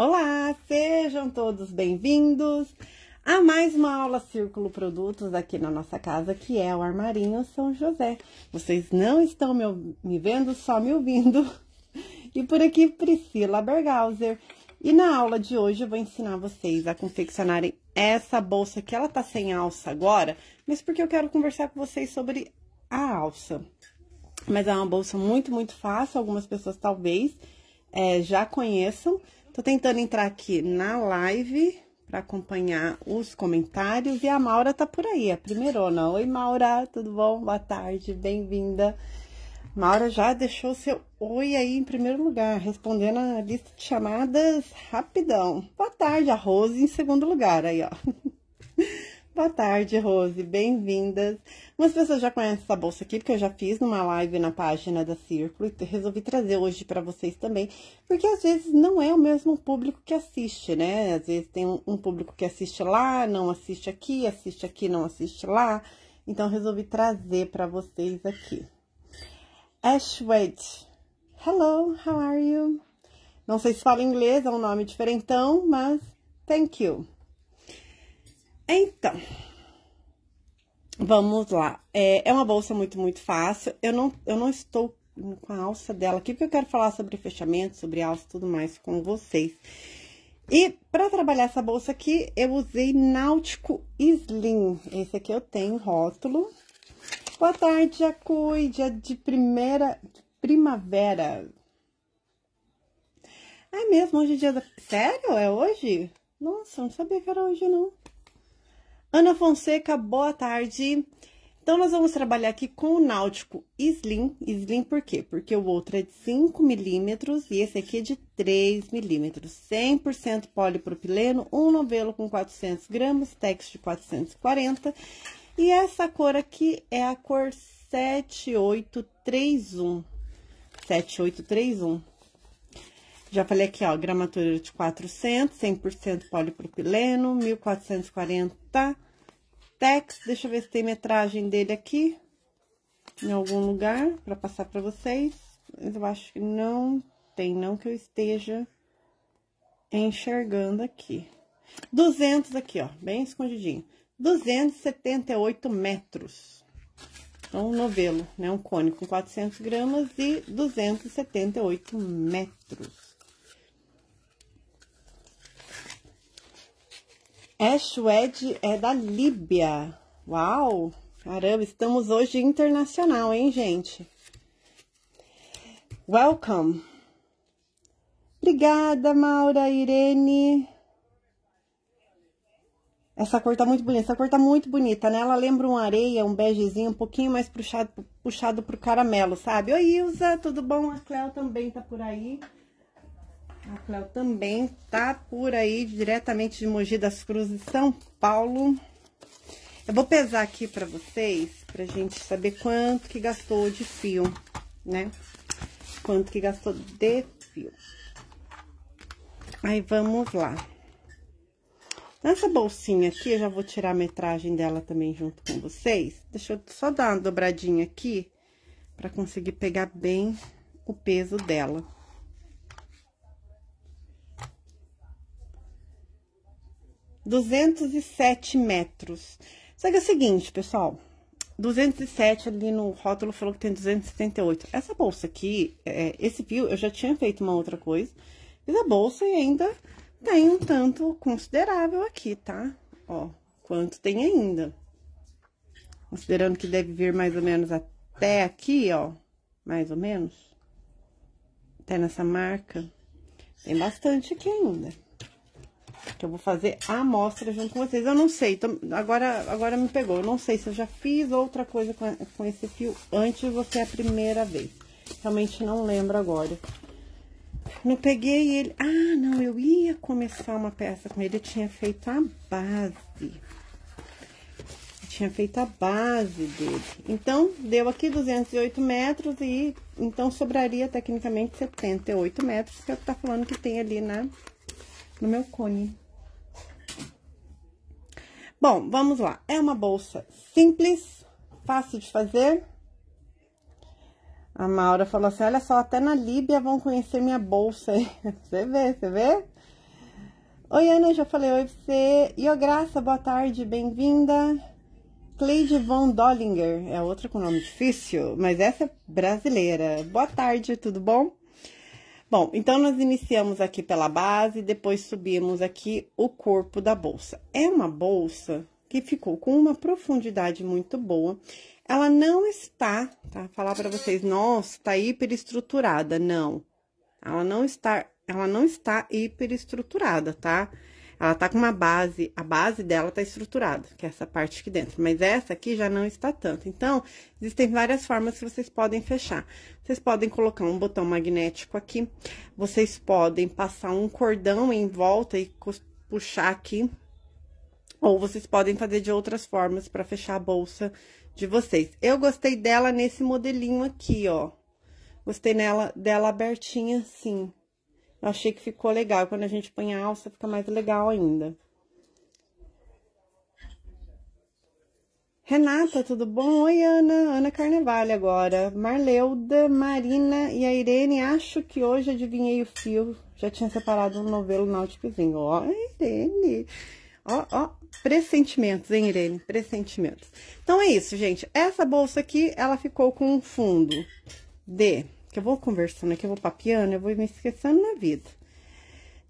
Olá, sejam todos bem-vindos a mais uma aula Círculo Produtos aqui na nossa casa, que é o Armarinho São José. Vocês não estão me, me vendo, só me ouvindo. E por aqui, Priscila Bergauser. E na aula de hoje eu vou ensinar vocês a confeccionarem essa bolsa que ela tá sem alça agora, mas porque eu quero conversar com vocês sobre a alça. Mas é uma bolsa muito, muito fácil, algumas pessoas talvez é, já conheçam, Tô tentando entrar aqui na live para acompanhar os comentários e a Maura tá por aí, a primeirona. Oi, Maura, tudo bom? Boa tarde, bem-vinda. Maura já deixou seu oi aí em primeiro lugar, respondendo a lista de chamadas rapidão. Boa tarde, a Rose em segundo lugar aí, ó. Boa tarde, Rose. Bem-vindas. Mas pessoas já conhecem essa bolsa aqui, porque eu já fiz numa live na página da Círculo e resolvi trazer hoje para vocês também, porque às vezes não é o mesmo público que assiste, né? Às vezes tem um, público que assiste lá, não assiste aqui, assiste aqui, não assiste lá. Então, resolvi trazer para vocês aqui. Ash Hello, how are you? Não sei se fala inglês, é um nome diferentão, mas thank you. Então, vamos lá. É, é uma bolsa muito, muito fácil. Eu não, eu não estou com a alça dela aqui, porque eu quero falar sobre fechamento, sobre alça e tudo mais com vocês. E para trabalhar essa bolsa aqui, eu usei Náutico Slim. Esse aqui eu tenho rótulo. Boa tarde, Acui, dia de primeira de primavera. É mesmo, hoje é dia da... Sério? É hoje? Nossa, não sabia que era hoje, não. Ana Fonseca, boa tarde. Então, nós vamos trabalhar aqui com o Náutico Slim. Slim por quê? Porque o outro é de 5 milímetros e esse aqui é de 3 milímetros. 100% polipropileno, um novelo com 400 gramas, tex de 440. E essa cor aqui é a cor 7831. 7831. Já falei aqui, ó, gramatura de 400, 100% polipropileno, 1440 tex. Deixa eu ver se tem metragem dele aqui em algum lugar para passar para vocês. Mas eu acho que não tem, não que eu esteja enxergando aqui. 200 aqui, ó, bem escondidinho. 278 metros. Então, um novelo, né? Um cone com 400 gramas e 278 metros. Ashwed é da Líbia. Uau! Caramba, estamos hoje internacional, hein, gente? Welcome. Obrigada, Maura, Irene. Essa cor tá muito bonita. Essa cor tá muito bonita, né? Ela lembra um areia, um begezinho, um pouquinho mais puxado, puxado pro caramelo, sabe? Oi, Ilza, tudo bom? A Cléo também tá por aí. A Cléo também tá por aí, diretamente de Mogi das Cruzes, São Paulo. Eu vou pesar aqui para vocês, pra gente saber quanto que gastou de fio, né? Quanto que gastou de fio. Aí, vamos lá. Nessa bolsinha aqui, eu já vou tirar a metragem dela também junto com vocês. Deixa eu só dar uma dobradinha aqui, pra conseguir pegar bem o peso dela. 207 metros. Só que é o seguinte, pessoal, 207 ali no rótulo falou que tem 278. Essa bolsa aqui, é, esse fio, eu já tinha feito uma outra coisa. Fiz a bolsa e ainda tem um tanto considerável aqui, tá? Ó, quanto tem ainda. Considerando que deve vir mais ou menos até aqui, ó, mais ou menos. Até nessa marca. Tem bastante aqui ainda. Que eu vou fazer a amostra junto com vocês. Eu não sei, tô, agora, agora me pegou. Eu não sei se eu já fiz outra coisa com, com esse fio antes de você é a primeira vez. Realmente não lembro agora. Não peguei ele... Ah, não, eu ia começar uma peça com ele. Eu tinha feito a base. Eu tinha feito a base dele. Então, deu aqui 208 metros e... Então, sobraria, tecnicamente, 78 metros, que é eu tô tá falando que tem ali na no meu cone. Bom, vamos lá. É uma bolsa simples, fácil de fazer. A Maura falou assim, olha só, até na Líbia vão conhecer minha bolsa aí. Você vê, você vê? Oi, Ana, já falei oi E você. Graça, boa tarde, bem-vinda. Cleide von Dollinger, é outra com nome difícil, mas essa é brasileira. Boa tarde, tudo bom? Bom, então, nós iniciamos aqui pela base, depois subimos aqui o corpo da bolsa. É uma bolsa que ficou com uma profundidade muito boa. Ela não está, tá? Falar para vocês, nossa, tá hiperestruturada, não. Ela não está, ela não está hiperestruturada, tá? Ela tá com uma base, a base dela tá estruturada, que é essa parte aqui dentro, mas essa aqui já não está tanto. Então, existem várias formas que vocês podem fechar. Vocês podem colocar um botão magnético aqui. Vocês podem passar um cordão em volta e puxar aqui. Ou vocês podem fazer de outras formas para fechar a bolsa de vocês. Eu gostei dela nesse modelinho aqui, ó. Gostei nela, dela abertinha assim. Eu achei que ficou legal. Quando a gente põe a alça, fica mais legal ainda. Renata, tudo bom? Oi, Ana. Ana Carnavalho agora. Marleuda, Marina e a Irene. Acho que hoje adivinhei o fio. Já tinha separado um novelo náuticozinho. Ó, Irene. Ó, ó. Pressentimentos, hein, Irene? Pressentimentos. Então, é isso, gente. Essa bolsa aqui, ela ficou com um fundo de... Que eu vou conversando aqui, eu vou papiando, eu vou me esquecendo na vida.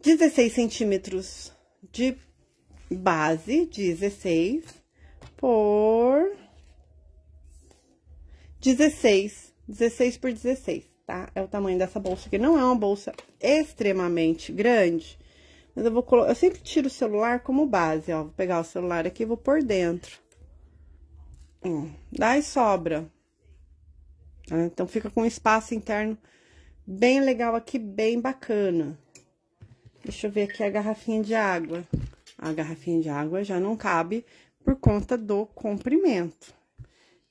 16 centímetros de base, 16 por 16. 16 por 16, tá? É o tamanho dessa bolsa aqui. Não é uma bolsa extremamente grande, mas eu vou colocar... Eu sempre tiro o celular como base, ó. Vou pegar o celular aqui e vou por dentro. dá e sobra. Tá? Então, fica com um espaço interno bem legal aqui, bem bacana. Deixa eu ver aqui a garrafinha de água. A garrafinha de água já não cabe, por conta do comprimento.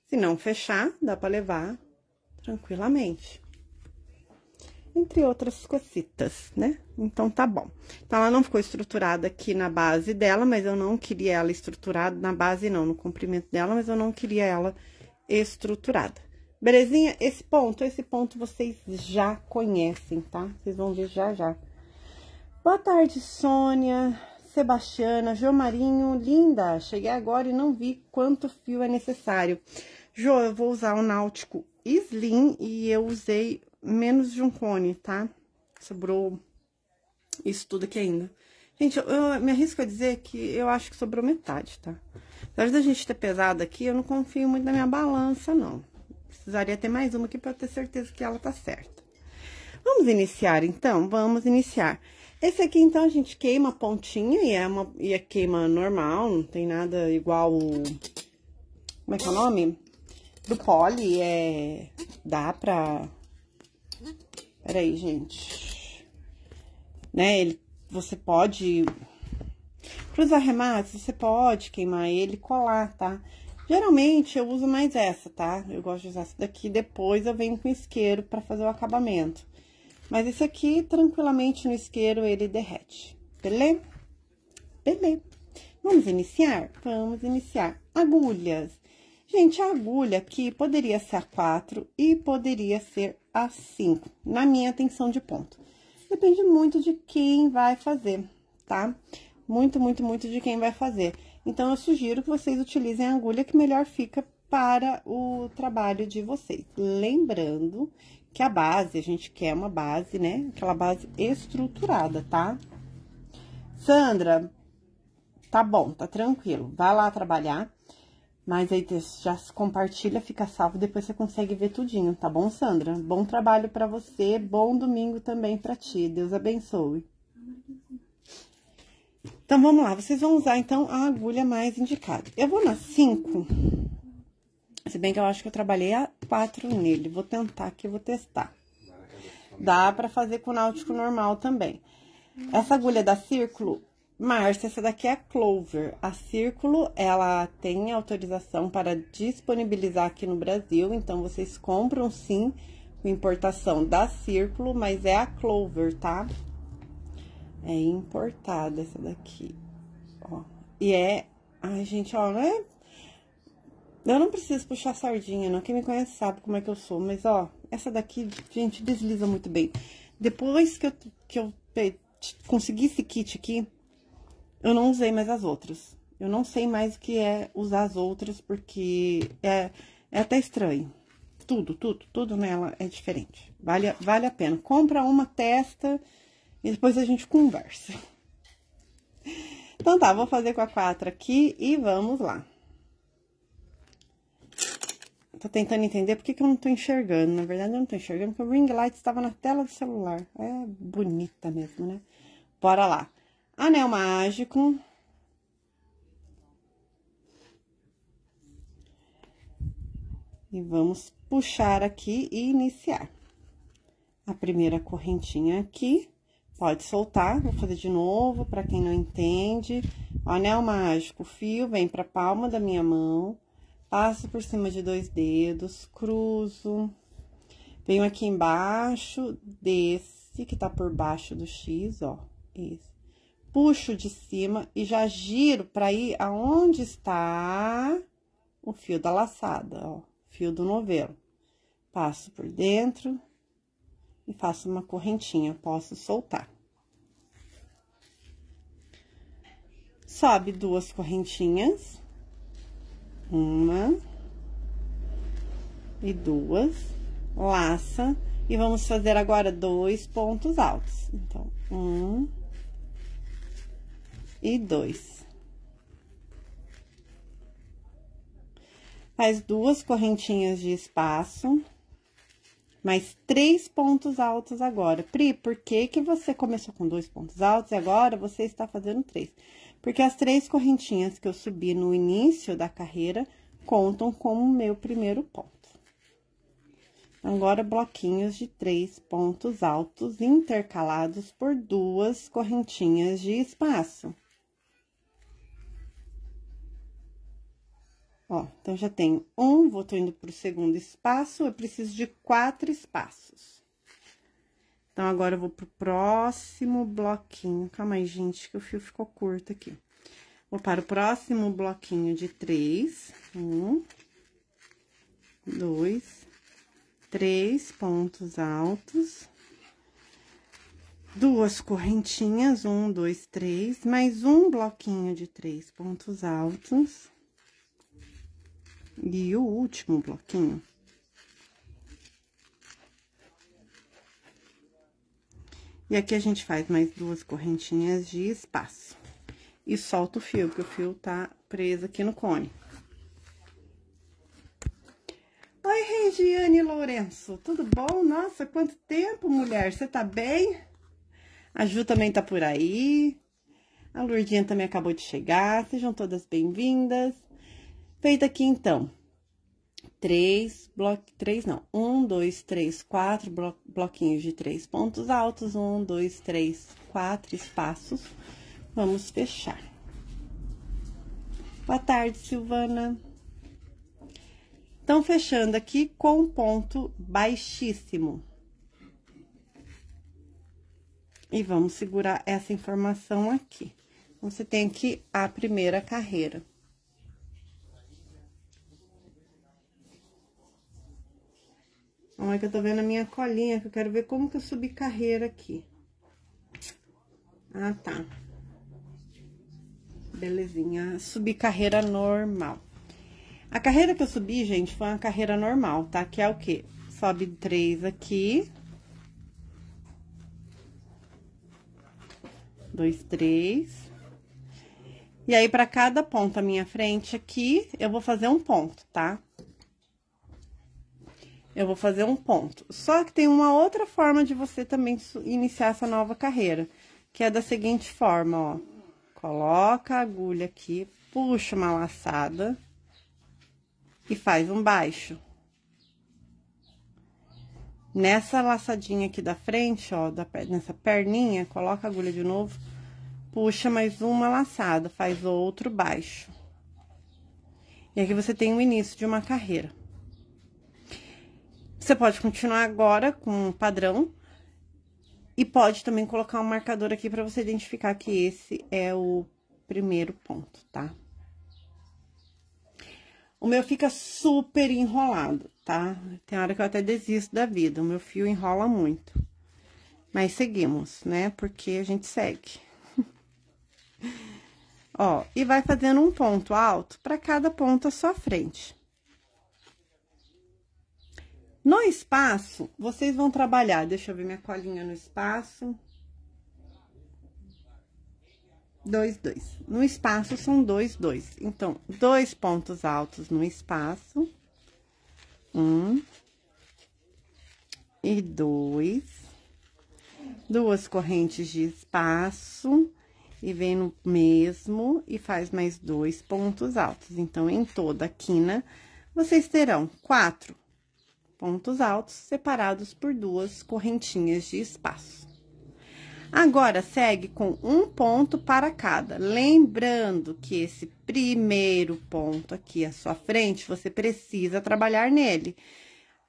Se não fechar, dá para levar tranquilamente. Entre outras cositas, né? Então, tá bom. Então, ela não ficou estruturada aqui na base dela, mas eu não queria ela estruturada na base, não, no comprimento dela, mas eu não queria ela estruturada. Belezinha? Esse ponto, esse ponto vocês já conhecem, tá? Vocês vão ver já, já. Boa tarde, Sônia. Sebastiana, Jo Marinho, linda, cheguei agora e não vi quanto fio é necessário. Jo, eu vou usar o Náutico Slim e eu usei menos de um cone, tá? Sobrou isso tudo aqui ainda. Gente, eu, eu, me arrisco a dizer que eu acho que sobrou metade, tá? Apesar da gente ter pesado aqui, eu não confio muito na minha balança, não. Precisaria ter mais uma aqui pra eu ter certeza que ela tá certa. Vamos iniciar, então? Vamos iniciar. Esse aqui, então, a gente queima a pontinha e é uma e é queima normal, não tem nada igual Como é que é o nome? Do poli, é... Dá pra... Peraí, gente. Né, ele... Você pode... Pros arremates, você pode queimar ele e colar, tá? Geralmente, eu uso mais essa, tá? Eu gosto de usar essa daqui, depois eu venho com isqueiro pra fazer o acabamento. Mas esse aqui, tranquilamente no isqueiro, ele derrete. Beleza? Beleza. Vamos iniciar? Vamos iniciar. Agulhas. Gente, a agulha aqui poderia ser a 4 e poderia ser a 5, na minha tensão de ponto. Depende muito de quem vai fazer, tá? Muito, muito, muito de quem vai fazer. Então, eu sugiro que vocês utilizem a agulha que melhor fica para o trabalho de vocês. Lembrando que a base, a gente quer uma base, né? Aquela base estruturada, tá? Sandra, tá bom, tá tranquilo, vai lá trabalhar, mas aí já compartilha, fica salvo, depois você consegue ver tudinho, tá bom, Sandra? Bom trabalho para você, bom domingo também para ti, Deus abençoe. Então, vamos lá, vocês vão usar, então, a agulha mais indicada. Eu vou na 5 se bem que eu acho que eu trabalhei a quatro nele. Vou tentar aqui, vou testar. Dá pra fazer com náutico normal também. Essa agulha da Círculo, Márcia, essa daqui é a Clover. A Círculo, ela tem autorização para disponibilizar aqui no Brasil. Então, vocês compram sim com importação da Círculo, mas é a Clover, tá? É importada essa daqui, ó. E é... Ai, gente, ó, não é eu não preciso puxar sardinha, não. Quem me conhece sabe como é que eu sou. Mas, ó, essa daqui, gente, desliza muito bem. Depois que eu, que eu consegui esse kit aqui, eu não usei mais as outras. Eu não sei mais o que é usar as outras, porque é, é até estranho. Tudo, tudo, tudo nela é diferente. Vale, vale a pena. Compra uma, testa e depois a gente conversa. Então tá, vou fazer com a 4 aqui e vamos lá. Tô tentando entender por que, que eu não tô enxergando. Na verdade, eu não tô enxergando porque o ring light estava na tela do celular. É bonita mesmo, né? Bora lá. Anel mágico. E vamos puxar aqui e iniciar. A primeira correntinha aqui. Pode soltar, vou fazer de novo, para quem não entende. O anel mágico, o fio vem pra palma da minha mão passo por cima de dois dedos, cruzo, venho aqui embaixo desse que tá por baixo do X, ó, esse. Puxo de cima e já giro para ir aonde está o fio da laçada, ó, fio do novelo. Passo por dentro e faço uma correntinha, posso soltar. Sobe duas correntinhas. Uma. E duas. Laça. E vamos fazer agora dois pontos altos. Então, um. E dois. Faz duas correntinhas de espaço. Mais três pontos altos agora. Pri, por que que você começou com dois pontos altos e agora você está fazendo três? Três porque as três correntinhas que eu subi no início da carreira contam como meu primeiro ponto. Então, agora, bloquinhos de três pontos altos intercalados por duas correntinhas de espaço. Ó, então, já tenho um, vou tô indo pro segundo espaço, eu preciso de quatro espaços. Então, agora eu vou pro próximo bloquinho. Calma aí, gente, que o fio ficou curto aqui. Vou para o próximo bloquinho de três. Um, dois, três pontos altos. Duas correntinhas, um, dois, três, mais um bloquinho de três pontos altos. E o último bloquinho. E aqui a gente faz mais duas correntinhas de espaço. E solta o fio, porque o fio tá preso aqui no cone. Oi, Regiane Lourenço, tudo bom? Nossa, quanto tempo, mulher, você tá bem? A Ju também tá por aí. A Lurdinha também acabou de chegar. Sejam todas bem-vindas. Feito aqui, então, três bloquinhos, três não, um, dois, três, quatro blo bloquinhos de três pontos altos, um, dois, três, quatro espaços. Vamos fechar. Boa tarde, Silvana. Então, fechando aqui com um ponto baixíssimo. E vamos segurar essa informação aqui. Então, você tem aqui a primeira carreira. Não é que eu tô vendo a minha colinha, que eu quero ver como que eu subi carreira aqui. Ah, tá. Belezinha. Subi carreira normal. A carreira que eu subi, gente, foi uma carreira normal, tá? Que é o quê? Sobe três aqui. Dois, três. E aí, pra cada à minha frente aqui, eu vou fazer um ponto, tá? eu vou fazer um ponto. Só que tem uma outra forma de você também iniciar essa nova carreira, que é da seguinte forma, ó. Coloca a agulha aqui, puxa uma laçada e faz um baixo. Nessa laçadinha aqui da frente, ó, da, nessa perninha, coloca a agulha de novo, puxa mais uma laçada, faz outro baixo. E aqui você tem o início de uma carreira. Você pode continuar agora com um padrão e pode também colocar um marcador aqui para você identificar que esse é o primeiro ponto, tá? O meu fica super enrolado, tá? Tem hora que eu até desisto da vida, o meu fio enrola muito. Mas seguimos, né? Porque a gente segue. Ó, e vai fazendo um ponto alto para cada ponto à sua frente. No espaço, vocês vão trabalhar, deixa eu ver minha colinha no espaço. Dois, dois. No espaço são dois, dois. Então, dois pontos altos no espaço. Um. E dois. Duas correntes de espaço. E vem no mesmo e faz mais dois pontos altos. Então, em toda a quina, vocês terão quatro pontos altos separados por duas correntinhas de espaço. Agora, segue com um ponto para cada. Lembrando que esse primeiro ponto aqui à sua frente, você precisa trabalhar nele.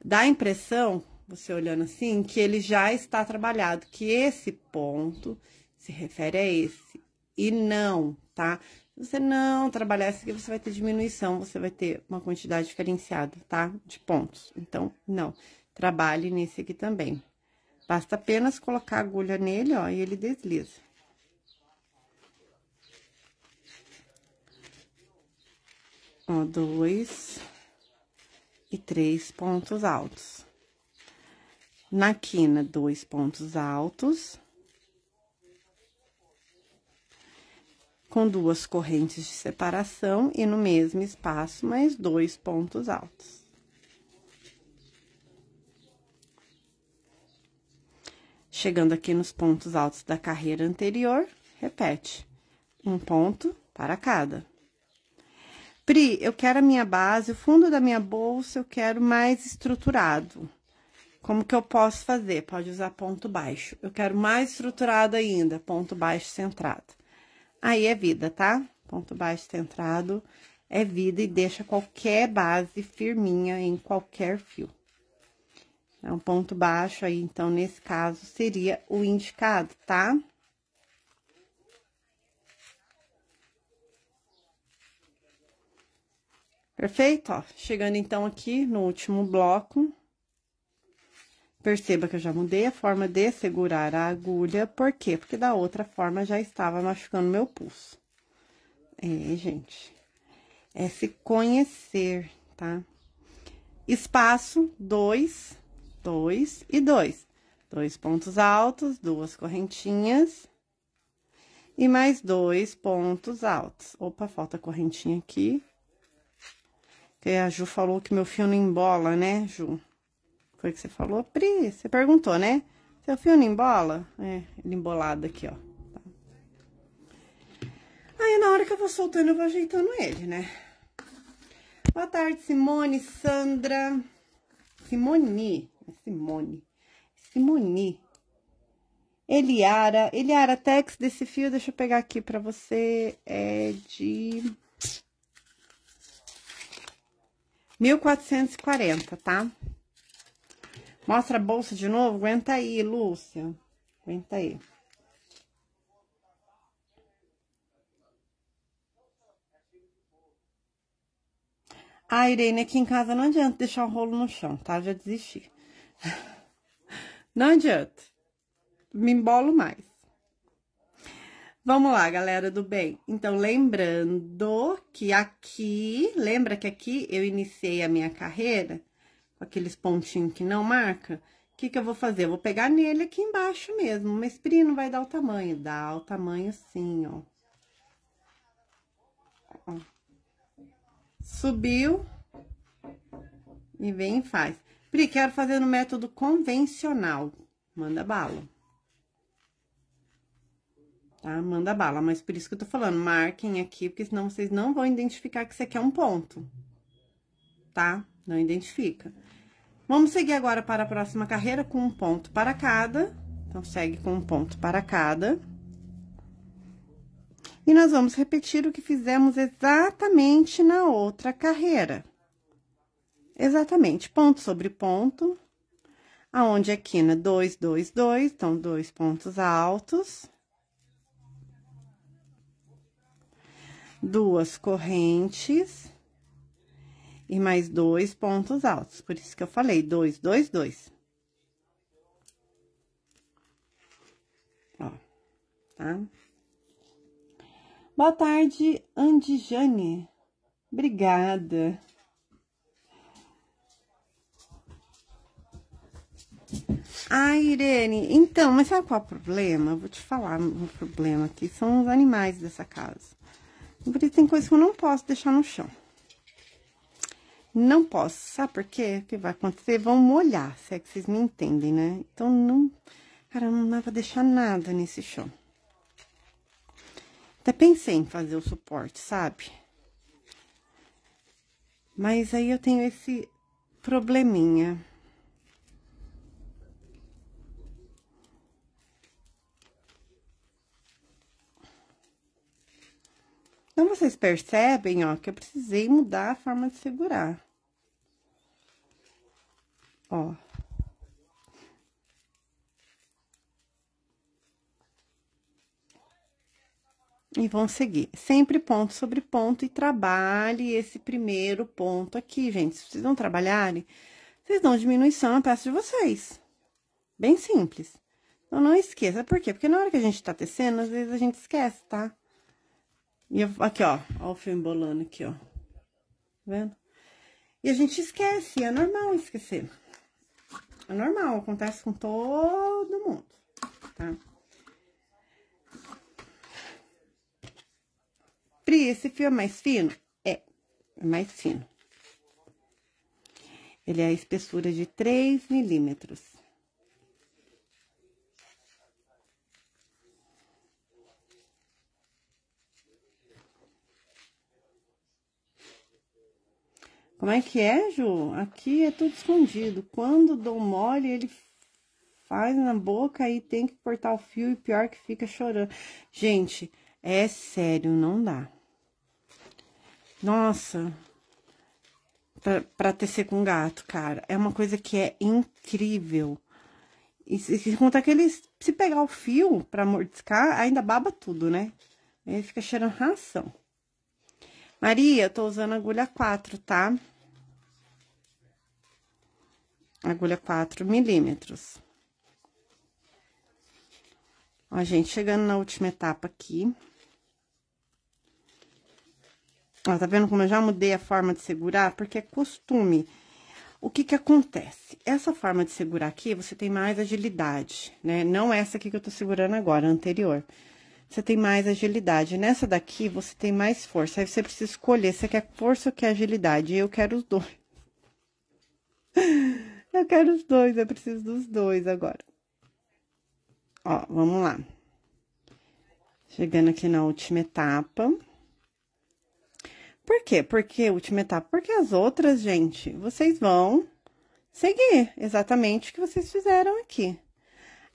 Dá a impressão, você olhando assim, que ele já está trabalhado, que esse ponto se refere a esse. E não, tá? Se você não trabalhar isso aqui, você vai ter diminuição, você vai ter uma quantidade diferenciada, tá? De pontos. Então, não. Trabalhe nesse aqui também. Basta apenas colocar a agulha nele, ó, e ele desliza. Ó, dois e três pontos altos. Na quina, dois pontos altos. com duas correntes de separação e no mesmo espaço mais dois pontos altos. Chegando aqui nos pontos altos da carreira anterior, repete. Um ponto para cada. Pri, eu quero a minha base, o fundo da minha bolsa eu quero mais estruturado. Como que eu posso fazer? Pode usar ponto baixo. Eu quero mais estruturado ainda, ponto baixo centrado aí é vida, tá? Ponto baixo centrado é vida e deixa qualquer base firminha em qualquer fio. É um ponto baixo aí, então, nesse caso, seria o indicado, tá? Perfeito, ó. Chegando, então, aqui no último bloco. Perceba que eu já mudei a forma de segurar a agulha, por quê? Porque da outra forma já estava machucando meu pulso. É, gente, é se conhecer, tá? Espaço, dois, dois e dois. Dois pontos altos, duas correntinhas e mais dois pontos altos. Opa, falta correntinha aqui. Porque a Ju falou que meu fio não embola, né, Ju? Foi o que você falou, Pri? Você perguntou, né? Seu fio não embola? É, ele embolado aqui, ó. Tá. Aí, na hora que eu vou soltando, eu vou ajeitando ele, né? Boa tarde, Simone, Sandra. Simone, é Simone. É Simone. Eliara, Eliara Tex desse fio, deixa eu pegar aqui pra você, é de 1440, tá? Mostra a bolsa de novo. Aguenta aí, Lúcia. Aguenta aí. Ah, Irene, aqui em casa não adianta deixar o rolo no chão, tá? Já desisti. Não adianta. Me embolo mais. Vamos lá, galera do bem. Então, lembrando que aqui, lembra que aqui eu iniciei a minha carreira aqueles pontinhos que não marca, o que que eu vou fazer? Eu vou pegar nele aqui embaixo mesmo, mas Pri não vai dar o tamanho. Dá o tamanho sim, ó. ó. Subiu. E vem e faz. Pri, quero fazer no método convencional. Manda bala. Tá? Manda bala. Mas por isso que eu tô falando, marquem aqui, porque senão vocês não vão identificar que isso aqui é um ponto. Tá? Não identifica. Vamos seguir agora para a próxima carreira com um ponto para cada. Então, segue com um ponto para cada. E nós vamos repetir o que fizemos exatamente na outra carreira. Exatamente, ponto sobre ponto, aonde a é quina 2, 2, 2, então, dois pontos altos. Duas correntes e mais dois pontos altos. Por isso que eu falei, dois, dois, dois. Ó, tá? Boa tarde, Andijane. Obrigada. Ah, Irene, então, mas sabe qual é o problema? Eu vou te falar o problema aqui. São os animais dessa casa. porque tem coisa que eu não posso deixar no chão. Não posso, sabe por quê? O que vai acontecer? Vão molhar, se é que vocês me entendem, né? Então, não... Cara, não dá pra deixar nada nesse chão. Até pensei em fazer o suporte, sabe? Mas aí eu tenho esse probleminha. Então, vocês percebem, ó, que eu precisei mudar a forma de segurar. Ó. E vão seguir sempre ponto sobre ponto e trabalhe esse primeiro ponto aqui, gente. Se vocês não trabalharem, vocês dão diminuição na peça de vocês. Bem simples. Então, não esqueça. Por quê? Porque na hora que a gente tá tecendo, às vezes a gente esquece, tá? E eu, aqui, ó, ó o fio bolando aqui, ó. Tá vendo? E a gente esquece, é normal esquecer. É normal, acontece com todo mundo, tá? Pri, esse fio é mais fino? É, é mais fino. Ele é a espessura de 3 milímetros. Como é que é, Ju? Aqui é tudo escondido. Quando dou mole, ele faz na boca e tem que cortar o fio e pior que fica chorando. Gente, é sério, não dá. Nossa, pra, pra tecer com gato, cara, é uma coisa que é incrível. E se, se contar que ele, se pegar o fio pra mordiscar, ainda baba tudo, né? Ele fica cheirando ração. Maria, eu tô usando agulha 4, tá? Agulha 4 milímetros. Ó, gente, chegando na última etapa aqui. Ó, tá vendo como eu já mudei a forma de segurar? Porque é costume. O que que acontece? Essa forma de segurar aqui, você tem mais agilidade, né? Não essa aqui que eu tô segurando agora, a anterior. Anterior você tem mais agilidade. Nessa daqui, você tem mais força. Aí você precisa escolher, você quer força ou quer agilidade? Eu quero os dois. Eu quero os dois, eu preciso dos dois agora. Ó, vamos lá. Chegando aqui na última etapa. Por quê? Porque última etapa? Porque as outras, gente, vocês vão seguir exatamente o que vocês fizeram aqui.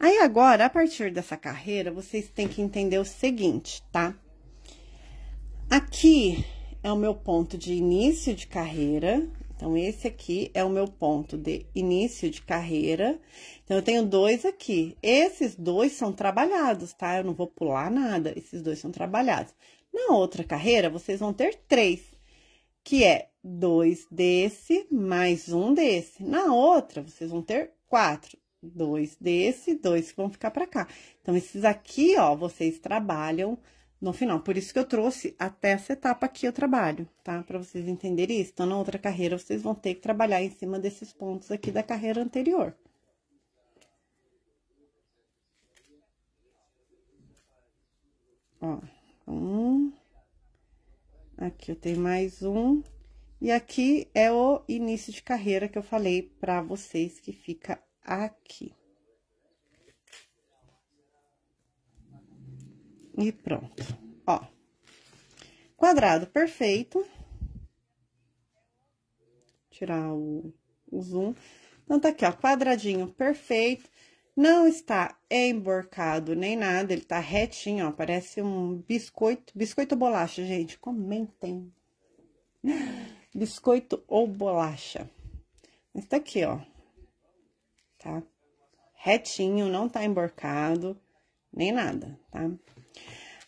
Aí agora, a partir dessa carreira, vocês têm que entender o seguinte, tá? Aqui é o meu ponto de início de carreira. Então, esse aqui é o meu ponto de início de carreira. Então, eu tenho dois aqui. Esses dois são trabalhados, tá? Eu não vou pular nada, esses dois são trabalhados. Na outra carreira, vocês vão ter três, que é dois desse mais um desse. Na outra, vocês vão ter quatro dois desse, dois que vão ficar pra cá. Então, esses aqui, ó, vocês trabalham no final. Por isso que eu trouxe até essa etapa aqui eu trabalho, tá? Pra vocês entenderem isso. Então, na outra carreira, vocês vão ter que trabalhar em cima desses pontos aqui da carreira anterior. Ó, um... Aqui eu tenho mais um. E aqui é o início de carreira que eu falei pra vocês que fica aqui. E pronto, ó. Quadrado perfeito. Tirar o, o zoom. Então, tá aqui, ó, quadradinho perfeito. Não está emborcado nem nada, ele tá retinho, ó, parece um biscoito, biscoito ou bolacha, gente, comentem. Biscoito ou bolacha. Está aqui, ó, tá? Retinho, não tá emborcado, nem nada, tá?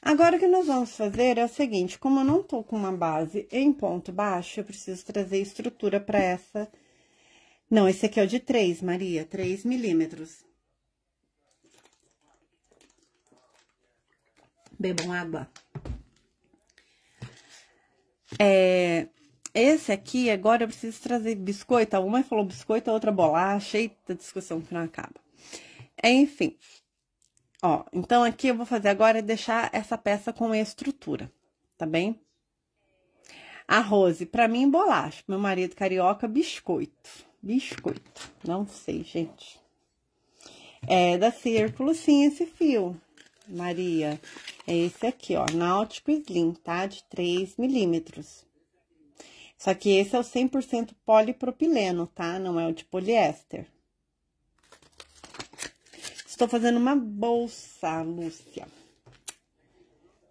Agora, o que nós vamos fazer é o seguinte, como eu não tô com uma base em ponto baixo, eu preciso trazer estrutura para essa... Não, esse aqui é o de 3, Maria, 3 milímetros. Bebam água. É, esse aqui, agora eu preciso trazer biscoito. Uma falou biscoito, a outra bolacha. Eita, discussão que não acaba. Enfim. Ó, então aqui eu vou fazer agora é deixar essa peça com a estrutura, tá bem? A Rose, pra mim, bolacha. Meu marido carioca, biscoito. Biscoito. Não sei, gente. É da Círculo, sim, esse fio. Maria, é esse aqui, ó, náutico slim, tá? De 3 milímetros. Só que esse é o 100% polipropileno, tá? Não é o de poliéster. Estou fazendo uma bolsa, Lúcia.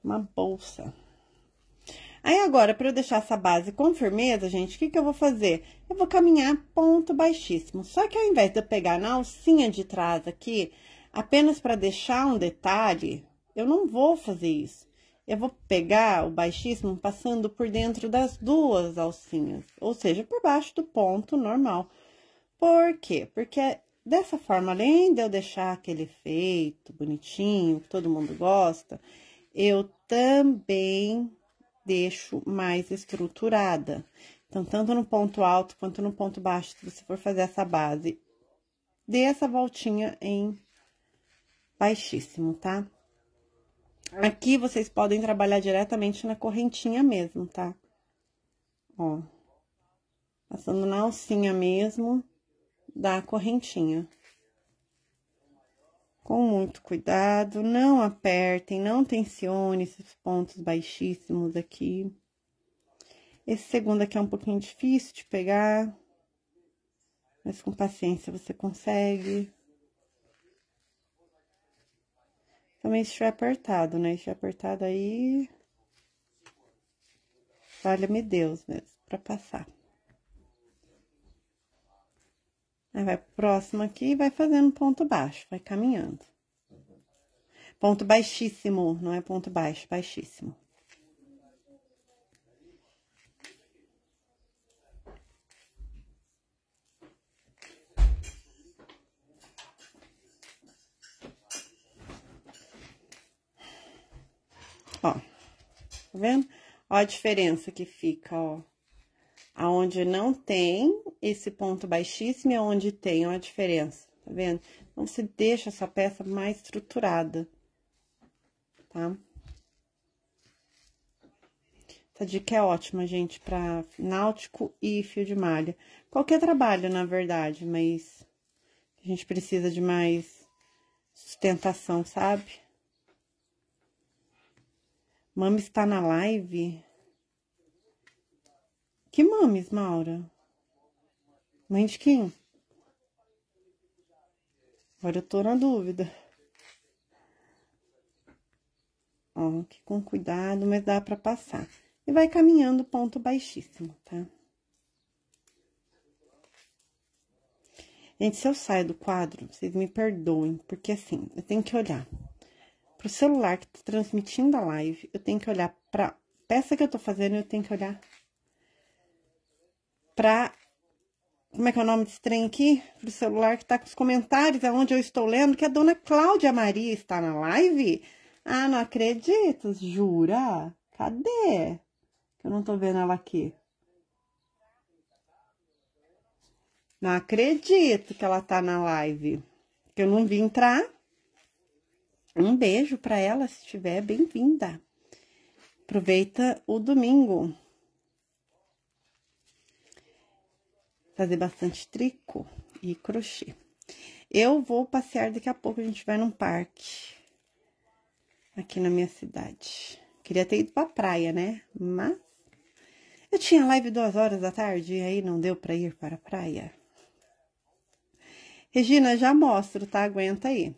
Uma bolsa. Aí, agora, para eu deixar essa base com firmeza, gente, o que, que eu vou fazer? Eu vou caminhar ponto baixíssimo. Só que ao invés de eu pegar na alcinha de trás aqui, apenas para deixar um detalhe, eu não vou fazer isso eu vou pegar o baixíssimo passando por dentro das duas alcinhas, ou seja, por baixo do ponto normal. Por quê? Porque é dessa forma, além de eu deixar aquele efeito bonitinho, que todo mundo gosta, eu também deixo mais estruturada. Então, tanto no ponto alto quanto no ponto baixo, se você for fazer essa base, dê essa voltinha em baixíssimo, tá? Aqui vocês podem trabalhar diretamente na correntinha mesmo, tá? Ó, passando na alcinha mesmo da correntinha. Com muito cuidado, não apertem, não tensione esses pontos baixíssimos aqui. Esse segundo aqui é um pouquinho difícil de pegar, mas com paciência você consegue. Também se estiver apertado, né? Se estiver apertado aí, valha-me Deus mesmo, pra passar. Aí vai pro próximo aqui e vai fazendo ponto baixo, vai caminhando. Ponto baixíssimo, não é ponto baixo, baixíssimo. tá vendo? Ó a diferença que fica, ó. Aonde não tem esse ponto baixíssimo e aonde tem, ó a diferença, tá vendo? Então, você deixa essa peça mais estruturada, tá? Essa dica é ótima, gente, para náutico e fio de malha. Qualquer trabalho, na verdade, mas a gente precisa de mais sustentação, sabe? Mami está na live? Que mames, Maura? Mãe de quem? Agora eu tô na dúvida. Ó, aqui com cuidado, mas dá pra passar. E vai caminhando ponto baixíssimo, tá? Gente, se eu saio do quadro, vocês me perdoem, porque assim, eu tenho que olhar pro celular que tá transmitindo a live, eu tenho que olhar pra peça que eu tô fazendo, eu tenho que olhar pra. Como é que é o nome desse trem aqui? Pro celular que tá com os comentários, é onde eu estou lendo, que a dona Cláudia Maria está na live. Ah, não acredito, jura? Cadê? Eu não tô vendo ela aqui. Não acredito que ela tá na live. Que eu não vi entrar. Um beijo para ela, se estiver bem-vinda. Aproveita o domingo. Fazer bastante tricô e crochê. Eu vou passear daqui a pouco, a gente vai num parque aqui na minha cidade. Queria ter ido pra praia, né? Mas eu tinha live duas horas da tarde e aí não deu para ir para a praia. Regina, já mostro, tá? Aguenta aí.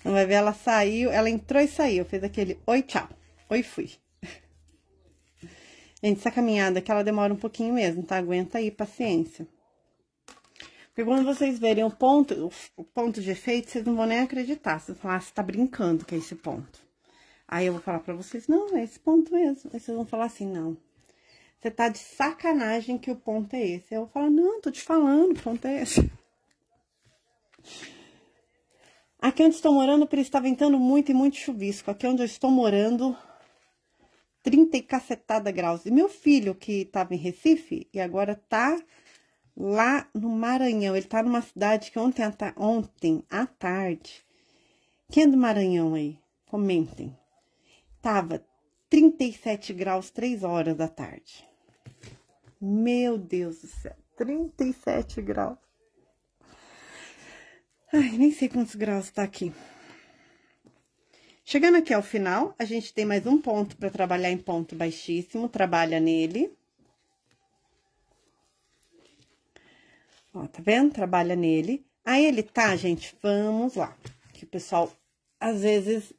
Então, vai ver, ela saiu, ela entrou e saiu, fez aquele oi, tchau, oi, fui. Gente, essa caminhada que ela demora um pouquinho mesmo, tá? Aguenta aí, paciência. Porque quando vocês verem o ponto, o ponto de efeito, vocês não vão nem acreditar. Vocês vão falar, ah, você tá brincando que é esse ponto. Aí eu vou falar pra vocês, não, é esse ponto mesmo. Aí vocês vão falar assim, não. Você tá de sacanagem que o ponto é esse. Aí eu vou falar, não, tô te falando, o ponto é esse. Aqui onde estou morando, por está ventando muito e muito chuvisco. Aqui onde eu estou morando, 30 e cacetada graus. E meu filho, que estava em Recife e agora está lá no Maranhão. Ele está numa cidade que ontem, ontem à tarde. Quem é do Maranhão aí? Comentem. Tava 37 graus, 3 horas da tarde. Meu Deus do céu, 37 graus. Ai, nem sei quantos graus tá aqui. Chegando aqui ao final, a gente tem mais um ponto para trabalhar em ponto baixíssimo, trabalha nele. Ó, tá vendo? Trabalha nele. Aí ele tá, gente, vamos lá. Que o pessoal, às vezes,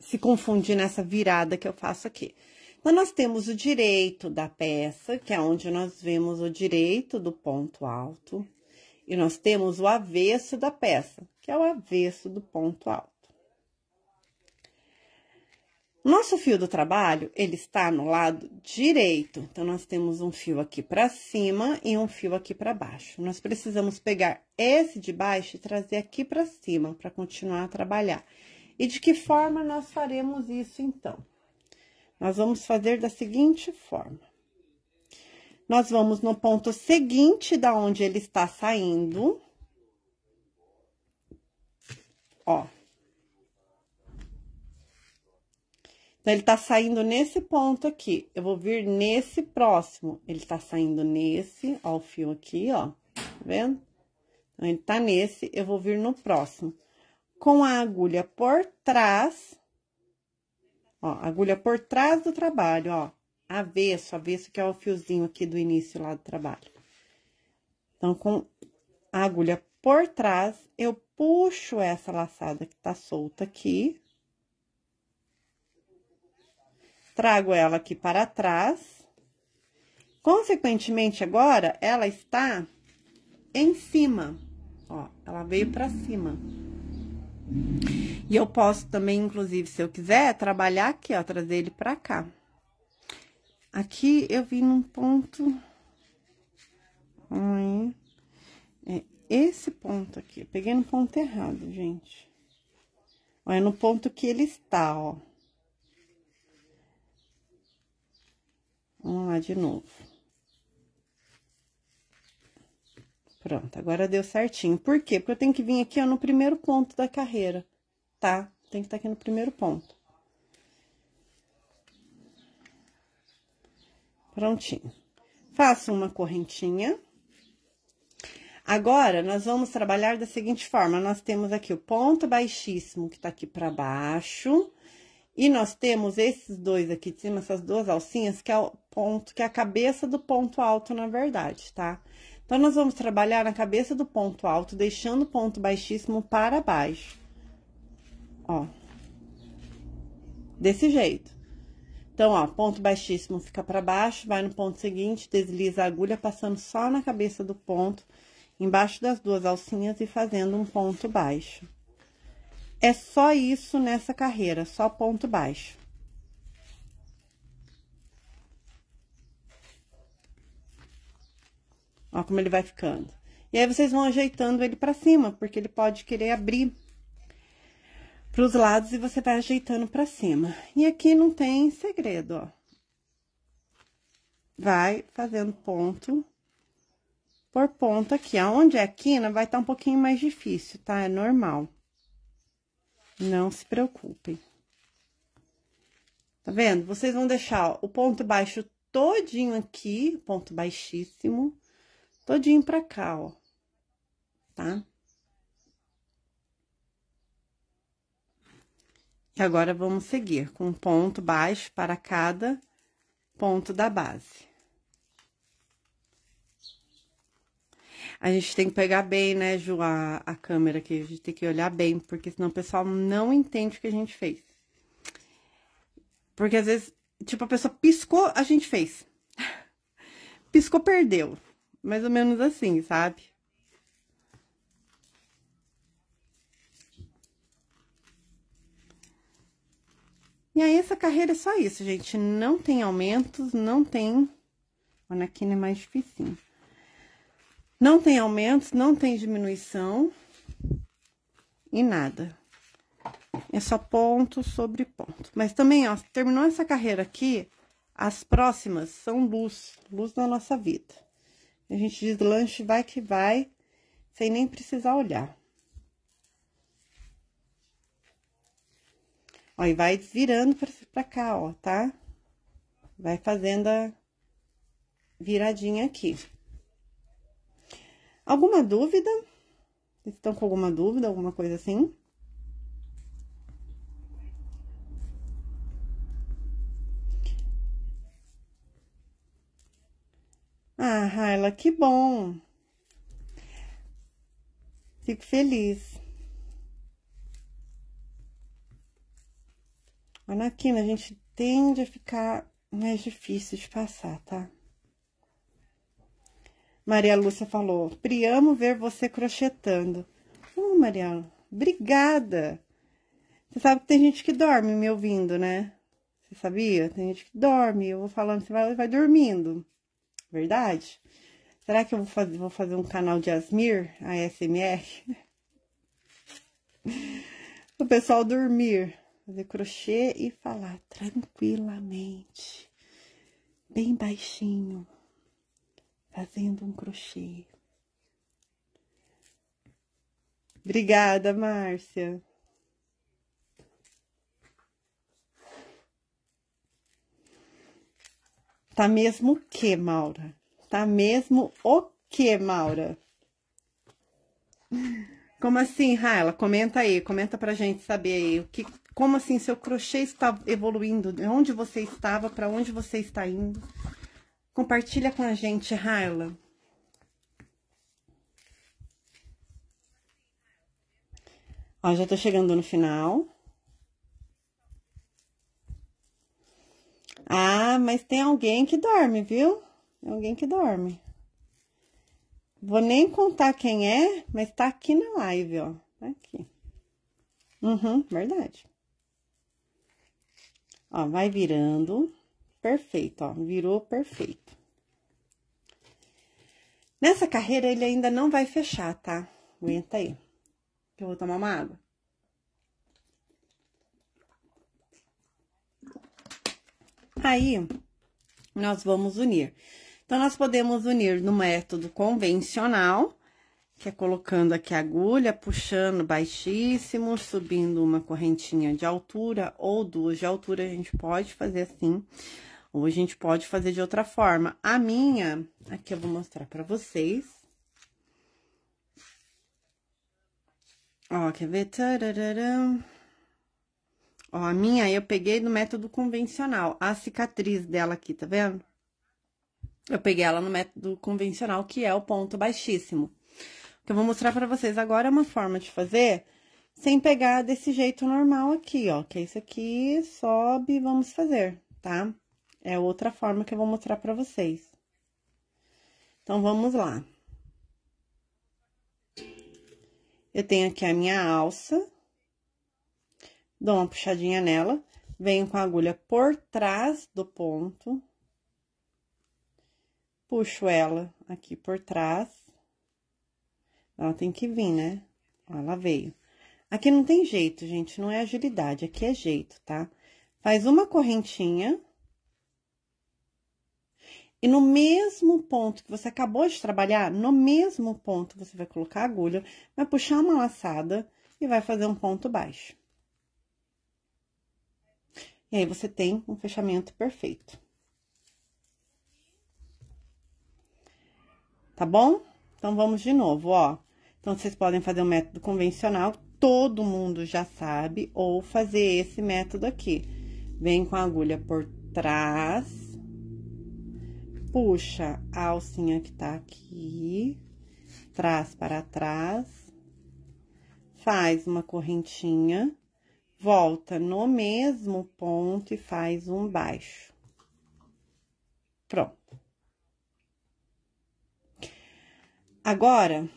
se confunde nessa virada que eu faço aqui. Então, nós temos o direito da peça, que é onde nós vemos o direito do ponto alto. E nós temos o avesso da peça, que é o avesso do ponto alto. Nosso fio do trabalho, ele está no lado direito. Então, nós temos um fio aqui para cima e um fio aqui para baixo. Nós precisamos pegar esse de baixo e trazer aqui para cima, para continuar a trabalhar. E de que forma nós faremos isso, então? Nós vamos fazer da seguinte forma. Nós vamos no ponto seguinte da onde ele está saindo. Ó. Então, ele tá saindo nesse ponto aqui. Eu vou vir nesse próximo. Ele tá saindo nesse, ó, o fio aqui, ó. Tá vendo? Então, ele tá nesse, eu vou vir no próximo. Com a agulha por trás, ó, agulha por trás do trabalho, ó avesso, avesso que é o fiozinho aqui do início lá do trabalho. Então, com a agulha por trás, eu puxo essa laçada que tá solta aqui. Trago ela aqui para trás. Consequentemente, agora, ela está em cima. Ó, ela veio para cima. E eu posso também, inclusive, se eu quiser, trabalhar aqui, ó, trazer ele para cá. Aqui eu vim num ponto... Aí, é esse ponto aqui. Eu peguei no ponto errado, gente. Olha, no ponto que ele está, ó. Vamos lá de novo. Pronto, agora deu certinho. Por quê? Porque eu tenho que vir aqui, ó, no primeiro ponto da carreira, tá? Tem que estar tá aqui no primeiro ponto. Prontinho. Faço uma correntinha. Agora, nós vamos trabalhar da seguinte forma. Nós temos aqui o ponto baixíssimo, que tá aqui pra baixo. E nós temos esses dois aqui de cima, essas duas alcinhas, que é o ponto, que é a cabeça do ponto alto, na verdade, tá? Então, nós vamos trabalhar na cabeça do ponto alto, deixando o ponto baixíssimo para baixo. Ó. Desse jeito. Então, ó, ponto baixíssimo fica para baixo, vai no ponto seguinte, desliza a agulha passando só na cabeça do ponto, embaixo das duas alcinhas e fazendo um ponto baixo. É só isso nessa carreira, só ponto baixo. Ó como ele vai ficando. E aí, vocês vão ajeitando ele para cima, porque ele pode querer abrir para os lados e você vai ajeitando para cima. E aqui não tem segredo, ó. Vai fazendo ponto por ponto aqui. Aonde é quina, né, vai estar tá um pouquinho mais difícil, tá? É normal. Não se preocupem. Tá vendo? Vocês vão deixar ó, o ponto baixo todinho aqui, ponto baixíssimo, todinho pra cá, ó. Tá? E agora, vamos seguir com um ponto baixo para cada ponto da base. A gente tem que pegar bem, né, Ju, a, a câmera aqui. A gente tem que olhar bem, porque senão o pessoal não entende o que a gente fez. Porque às vezes, tipo, a pessoa piscou, a gente fez. piscou, perdeu. Mais ou menos assim, sabe? E aí, essa carreira é só isso, gente. Não tem aumentos, não tem... O anaquina é mais dificinho. Não tem aumentos, não tem diminuição e nada. É só ponto sobre ponto. Mas também, ó, terminou essa carreira aqui, as próximas são luz, luz da nossa vida. A gente deslanche, vai que vai, sem nem precisar olhar. Ó, e vai virando pra, pra cá, ó, tá? Vai fazendo a viradinha aqui. Alguma dúvida? estão com alguma dúvida, alguma coisa assim? Ah, Raila, que bom! Fico feliz. Mas na quina a gente tende a ficar mais difícil de passar, tá? Maria Lúcia falou, Priamo, ver você crochetando. Ô, oh, Maria, obrigada! Você sabe que tem gente que dorme me ouvindo, né? Você sabia? Tem gente que dorme, eu vou falando, você vai, vai dormindo. Verdade? Será que eu vou fazer, vou fazer um canal de Asmir, ASMR? o pessoal dormir fazer crochê e falar tranquilamente, bem baixinho, fazendo um crochê. Obrigada, Márcia. Tá mesmo o que, Maura? Tá mesmo o que, Maura? Como assim, Raila? Comenta aí, comenta pra gente saber aí o que, como assim seu crochê está evoluindo, de onde você estava, para onde você está indo. Compartilha com a gente, Raila. Ó, já tô chegando no final. Ah, mas tem alguém que dorme, viu? Tem alguém que dorme. Vou nem contar quem é, mas tá aqui na live, ó. Tá aqui. Uhum, verdade. Ó, vai virando. Perfeito, ó, virou perfeito. Nessa carreira, ele ainda não vai fechar, tá? Aguenta aí, que eu vou tomar uma água. Aí, nós vamos unir. Então, nós podemos unir no método convencional que é colocando aqui a agulha, puxando baixíssimo, subindo uma correntinha de altura ou duas de altura, a gente pode fazer assim, ou a gente pode fazer de outra forma. A minha, aqui eu vou mostrar pra vocês. Ó, quer ver? Tarararam. Ó, a minha eu peguei do método convencional, a cicatriz dela aqui, tá vendo? Eu peguei ela no método convencional, que é o ponto baixíssimo que eu vou mostrar pra vocês agora é uma forma de fazer sem pegar desse jeito normal aqui, ó. Que é isso aqui, sobe e vamos fazer, tá? É outra forma que eu vou mostrar pra vocês. Então, vamos lá. Eu tenho aqui a minha alça. Dou uma puxadinha nela. Venho com a agulha por trás do ponto. Puxo ela aqui por trás. Ela tem que vir, né? Ela veio. Aqui não tem jeito, gente, não é agilidade, aqui é jeito, tá? Faz uma correntinha. E no mesmo ponto que você acabou de trabalhar, no mesmo ponto você vai colocar a agulha, vai puxar uma laçada e vai fazer um ponto baixo. E aí você tem um fechamento perfeito. Tá bom? Então, vamos de novo, ó. Então, vocês podem fazer o um método convencional, todo mundo já sabe, ou fazer esse método aqui. Vem com a agulha por trás, puxa a alcinha que tá aqui, traz para trás, faz uma correntinha, volta no mesmo ponto e faz um baixo. Pronto. Agora,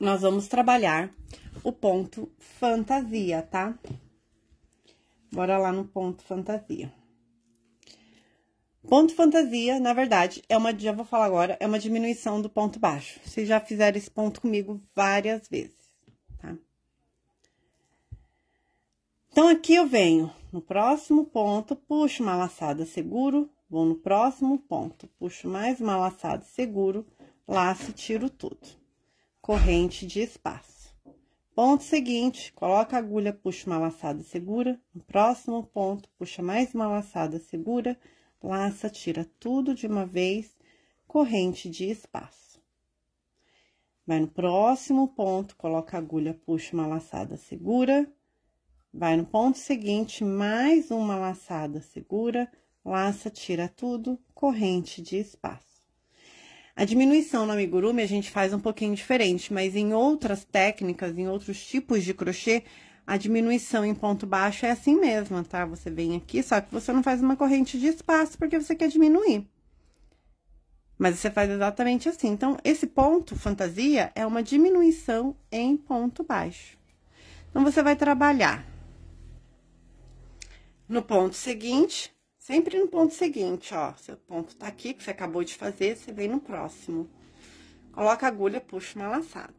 nós vamos trabalhar o ponto fantasia, tá? Bora lá no ponto fantasia. Ponto fantasia, na verdade, é uma, já vou falar agora, é uma diminuição do ponto baixo. Vocês já fizeram esse ponto comigo várias vezes, tá? Então, aqui eu venho no próximo ponto, puxo uma laçada seguro, vou no próximo ponto, puxo mais uma laçada seguro, laço e tiro tudo corrente de espaço. Ponto seguinte, coloca a agulha, puxa uma laçada segura. No próximo ponto, puxa mais uma laçada segura, laça, tira tudo de uma vez, corrente de espaço. Vai no próximo ponto, coloca a agulha, puxa uma laçada segura. Vai no ponto seguinte, mais uma laçada segura, laça, tira tudo, corrente de espaço. A diminuição no amigurumi a gente faz um pouquinho diferente, mas em outras técnicas, em outros tipos de crochê, a diminuição em ponto baixo é assim mesmo, tá? Você vem aqui, só que você não faz uma corrente de espaço porque você quer diminuir. Mas você faz exatamente assim. Então, esse ponto fantasia é uma diminuição em ponto baixo. Então, você vai trabalhar no ponto seguinte, sempre no ponto seguinte, ó. Seu ponto tá aqui, que você acabou de fazer, você vem no próximo. Coloca a agulha, puxa uma laçada.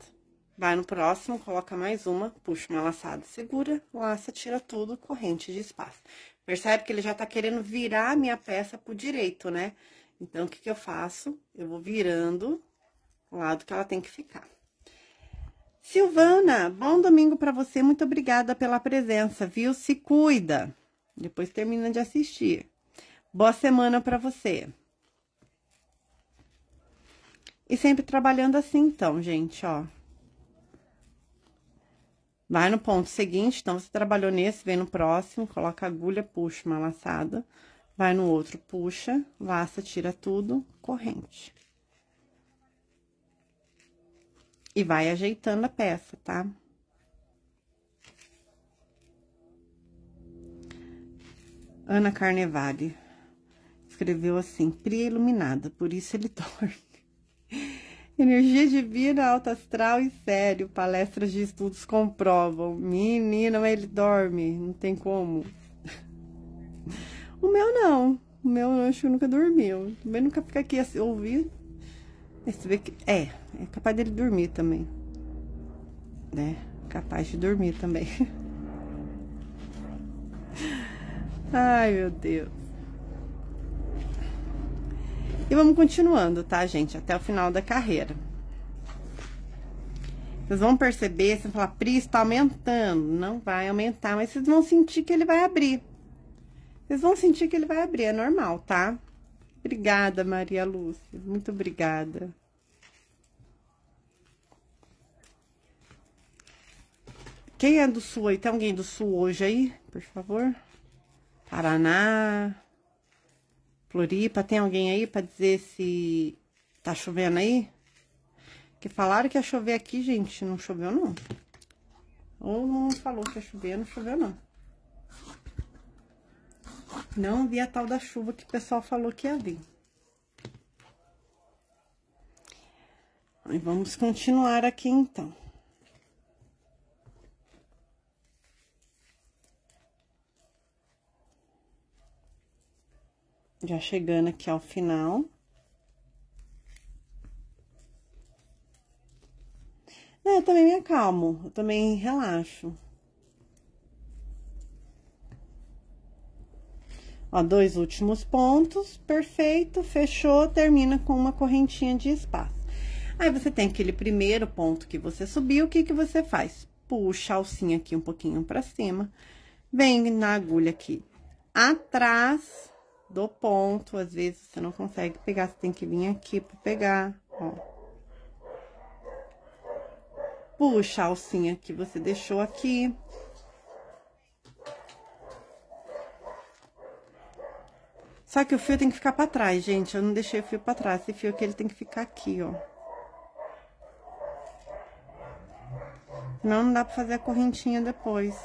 Vai no próximo, coloca mais uma, puxa uma laçada, segura, laça, tira tudo, corrente de espaço. Percebe que ele já tá querendo virar a minha peça pro direito, né? Então, o que que eu faço? Eu vou virando o lado que ela tem que ficar. Silvana, bom domingo para você. Muito obrigada pela presença, viu? Se cuida. Depois termina de assistir. Boa semana para você. E sempre trabalhando assim, então, gente, ó. Vai no ponto seguinte, então, você trabalhou nesse, vem no próximo, coloca agulha, puxa uma laçada, vai no outro, puxa, laça, tira tudo, corrente. E vai ajeitando a peça, tá? Ana Carnevale escreveu assim, cria iluminada, por isso ele dorme Energia divina, alto astral e sério. Palestras de estudos comprovam. Menino, ele dorme, não tem como. O meu não. O meu anjo nunca dormiu. Também nunca fica aqui assim, ouvindo. É, é capaz dele dormir também. Né? Capaz de dormir também. Ai, meu Deus. E vamos continuando, tá, gente? Até o final da carreira. Vocês vão perceber, vocês vão falar, Pri, está aumentando. Não vai aumentar, mas vocês vão sentir que ele vai abrir. Vocês vão sentir que ele vai abrir, é normal, tá? Obrigada, Maria Lúcia. Muito obrigada. Quem é do Sul aí? Tem alguém do Sul hoje aí, por favor? Paraná. Floripa, tem alguém aí para dizer se tá chovendo aí? Que falaram que ia chover aqui, gente, não choveu não. Ou não falou que ia chover, não choveu não. Não vi a tal da chuva que o pessoal falou que ia vir. E vamos continuar aqui então. Já chegando aqui ao final. Não, eu também me acalmo, eu também relaxo. Ó, dois últimos pontos, perfeito, fechou, termina com uma correntinha de espaço. Aí, você tem aquele primeiro ponto que você subiu, o que que você faz? Puxa a alcinha aqui um pouquinho pra cima, vem na agulha aqui atrás do ponto, às vezes você não consegue pegar, você tem que vir aqui para pegar, ó. Puxa a alcinha que você deixou aqui. Só que o fio tem que ficar para trás, gente. Eu não deixei o fio para trás. Esse fio aqui, ele tem que ficar aqui, ó. Senão não dá para fazer a correntinha depois.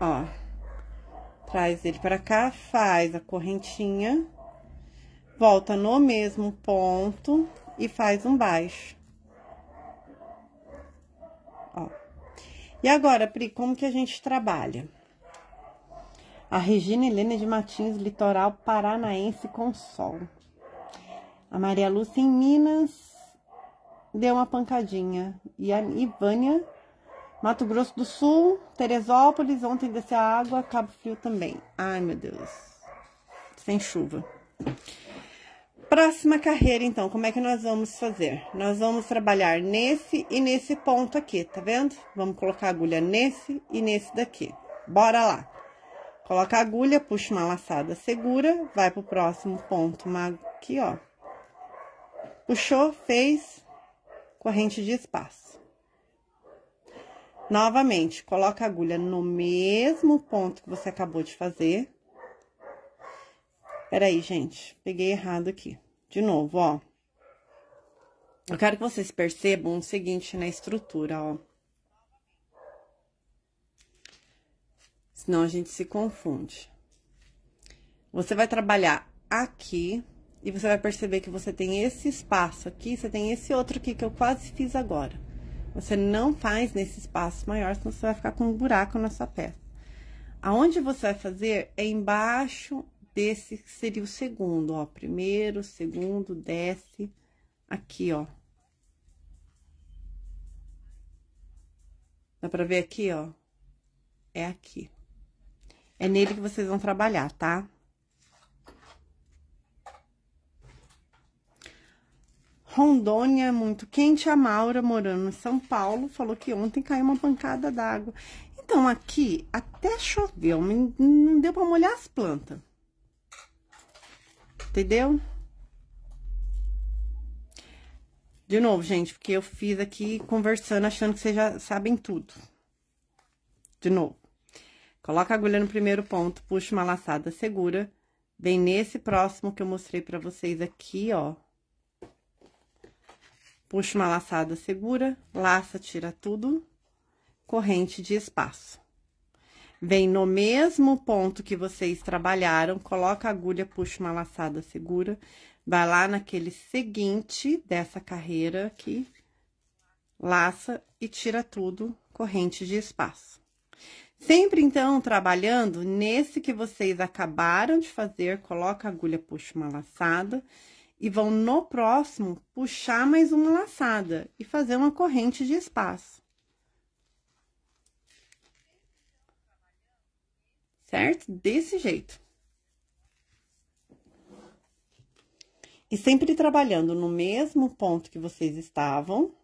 Ó traz ele para cá, faz a correntinha, volta no mesmo ponto e faz um baixo. Ó. E agora, Pri, como que a gente trabalha? A Regina Helena de Matins, litoral paranaense com sol. A Maria Lúcia em Minas deu uma pancadinha. E a Ivânia Mato Grosso do Sul, Teresópolis, ontem desceu a água, Cabo Frio também. Ai, meu Deus. Sem chuva. Próxima carreira, então, como é que nós vamos fazer? Nós vamos trabalhar nesse e nesse ponto aqui, tá vendo? Vamos colocar agulha nesse e nesse daqui. Bora lá. Coloca a agulha, puxa uma laçada segura, vai pro próximo ponto, aqui, ó. Puxou, fez corrente de espaço. Novamente, coloca a agulha no mesmo ponto que você acabou de fazer. Peraí, gente, peguei errado aqui. De novo, ó. Eu quero que vocês percebam o seguinte na estrutura, ó. Senão a gente se confunde. Você vai trabalhar aqui e você vai perceber que você tem esse espaço aqui, você tem esse outro aqui que eu quase fiz agora. Você não faz nesse espaço maior, senão você vai ficar com um buraco na sua peça. Aonde você vai fazer é embaixo desse que seria o segundo, ó. Primeiro, segundo, desce aqui, ó. Dá pra ver aqui, ó? É aqui. É nele que vocês vão trabalhar, tá? Rondônia é muito quente. A Maura, morando em São Paulo, falou que ontem caiu uma pancada d'água. Então, aqui até choveu, não deu para molhar as plantas. Entendeu? De novo, gente, porque eu fiz aqui conversando, achando que vocês já sabem tudo. De novo. Coloca a agulha no primeiro ponto, puxa uma laçada segura. Vem nesse próximo que eu mostrei para vocês aqui, ó. Puxa uma laçada segura, laça, tira tudo, corrente de espaço. Vem no mesmo ponto que vocês trabalharam, coloca a agulha, puxa uma laçada segura, vai lá naquele seguinte dessa carreira aqui, laça e tira tudo, corrente de espaço. Sempre, então, trabalhando nesse que vocês acabaram de fazer, coloca a agulha, puxa uma laçada, e vão no próximo puxar mais uma laçada e fazer uma corrente de espaço. Certo? Desse jeito. E sempre trabalhando no mesmo ponto que vocês estavam,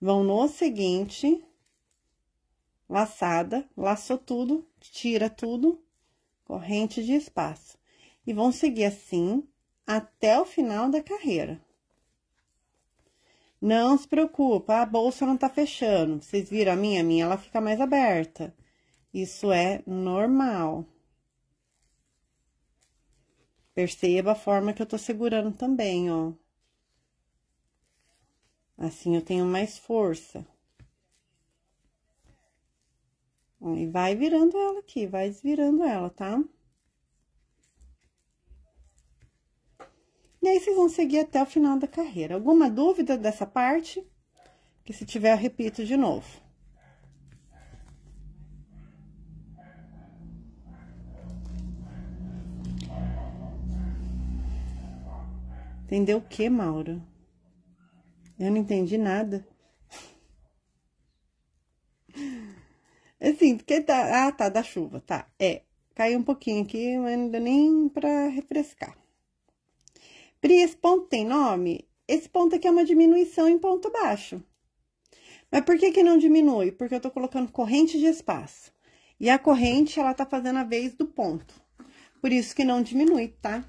vão no seguinte, laçada, laçou tudo, tira tudo, corrente de espaço. E vão seguir assim até o final da carreira. Não se preocupa, a bolsa não tá fechando. Vocês viram a minha? A minha ela fica mais aberta. Isso é normal. Perceba a forma que eu tô segurando também, ó. Assim eu tenho mais força. E vai virando ela aqui, vai desvirando ela, tá? Tá? E aí, vocês vão seguir até o final da carreira. Alguma dúvida dessa parte? Que se tiver, repito de novo. Entendeu o que, Mauro? Eu não entendi nada. Assim, porque tá. Ah, tá, da chuva, tá. É. Caiu um pouquinho aqui, mas não deu nem pra refrescar. Pri, esse ponto tem nome? Esse ponto aqui é uma diminuição em ponto baixo. Mas por que que não diminui? Porque eu tô colocando corrente de espaço. E a corrente, ela tá fazendo a vez do ponto. Por isso que não diminui, tá?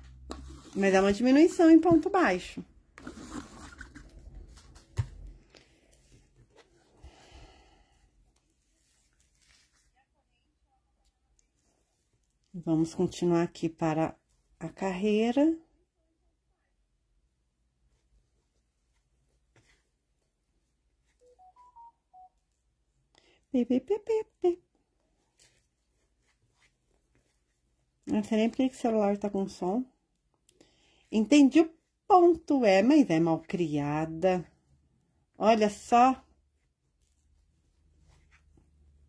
Mas é uma diminuição em ponto baixo. Vamos continuar aqui para a carreira. Pip, pip, pip, pip. Não sei nem por que o celular tá com som. Entendi o ponto, é, mas é mal criada. Olha só.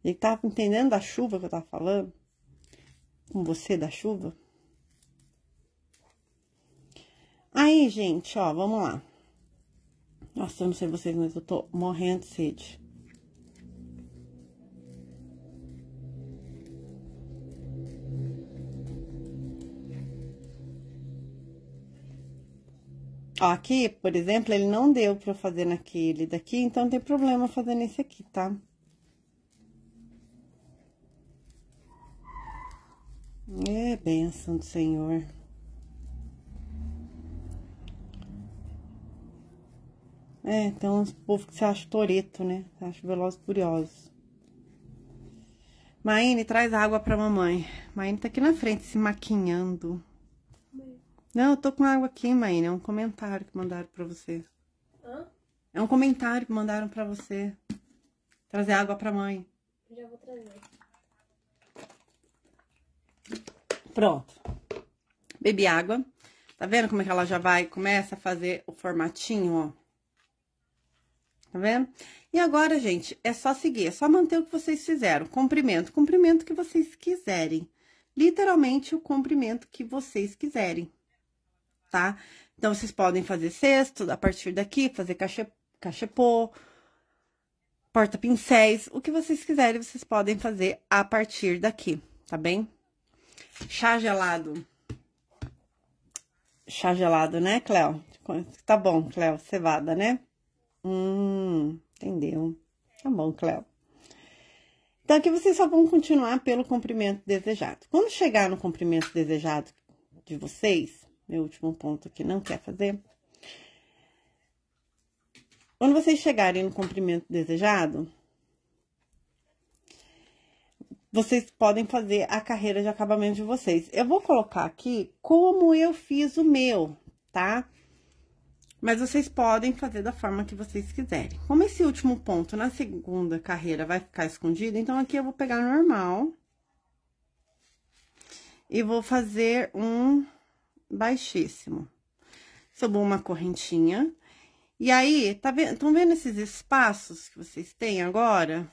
Ele tava tá entendendo da chuva que eu tava falando? Com você da chuva? Aí, gente, ó, vamos lá. Nossa, eu não sei vocês, mas eu tô morrendo de sede. Ó, aqui, por exemplo, ele não deu pra fazer naquele daqui, então não tem problema fazer nesse aqui, tá? É, benção do Senhor. É, tem então, uns povos que se acha toreto, né? Se acha velozes curiosos. Maine, traz água pra mamãe. Maine tá aqui na frente se maquinhando. Não, eu tô com água aqui, mãe. É um comentário que mandaram pra você. Hã? É um comentário que mandaram pra você. Trazer água pra mãe. Já vou trazer. Pronto. Bebi água. Tá vendo como é que ela já vai? Começa a fazer o formatinho, ó. Tá vendo? E agora, gente, é só seguir. É só manter o que vocês fizeram. Comprimento. Comprimento que vocês quiserem. Literalmente o comprimento que vocês quiserem tá? Então, vocês podem fazer cesto a partir daqui, fazer cachepô, cachepô porta-pincéis, o que vocês quiserem, vocês podem fazer a partir daqui, tá bem? Chá gelado. Chá gelado, né, Cléo? Tá bom, Cléo, cevada, né? Hum, entendeu. Tá bom, Cléo. Então, aqui vocês só vão continuar pelo comprimento desejado. Quando chegar no comprimento desejado de vocês, meu último ponto que não quer fazer. Quando vocês chegarem no comprimento desejado, vocês podem fazer a carreira de acabamento de vocês. Eu vou colocar aqui como eu fiz o meu, tá? Mas vocês podem fazer da forma que vocês quiserem. Como esse último ponto na segunda carreira vai ficar escondido, então aqui eu vou pegar normal. E vou fazer um baixíssimo. Sobrou uma correntinha. E aí, tá vendo? Estão vendo esses espaços que vocês têm agora?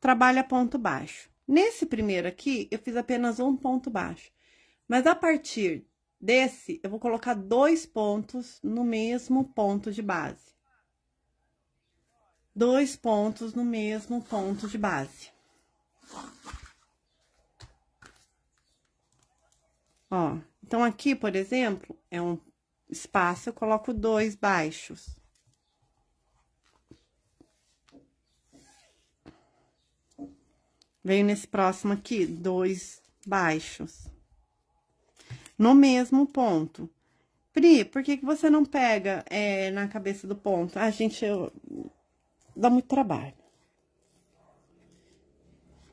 Trabalha ponto baixo. Nesse primeiro aqui, eu fiz apenas um ponto baixo. Mas a partir desse, eu vou colocar dois pontos no mesmo ponto de base. Dois pontos no mesmo ponto de base. Ó, então aqui, por exemplo, é um espaço, eu coloco dois baixos. Venho nesse próximo aqui, dois baixos. No mesmo ponto. Pri, por que, que você não pega é, na cabeça do ponto? Ah, gente, eu... dá muito trabalho.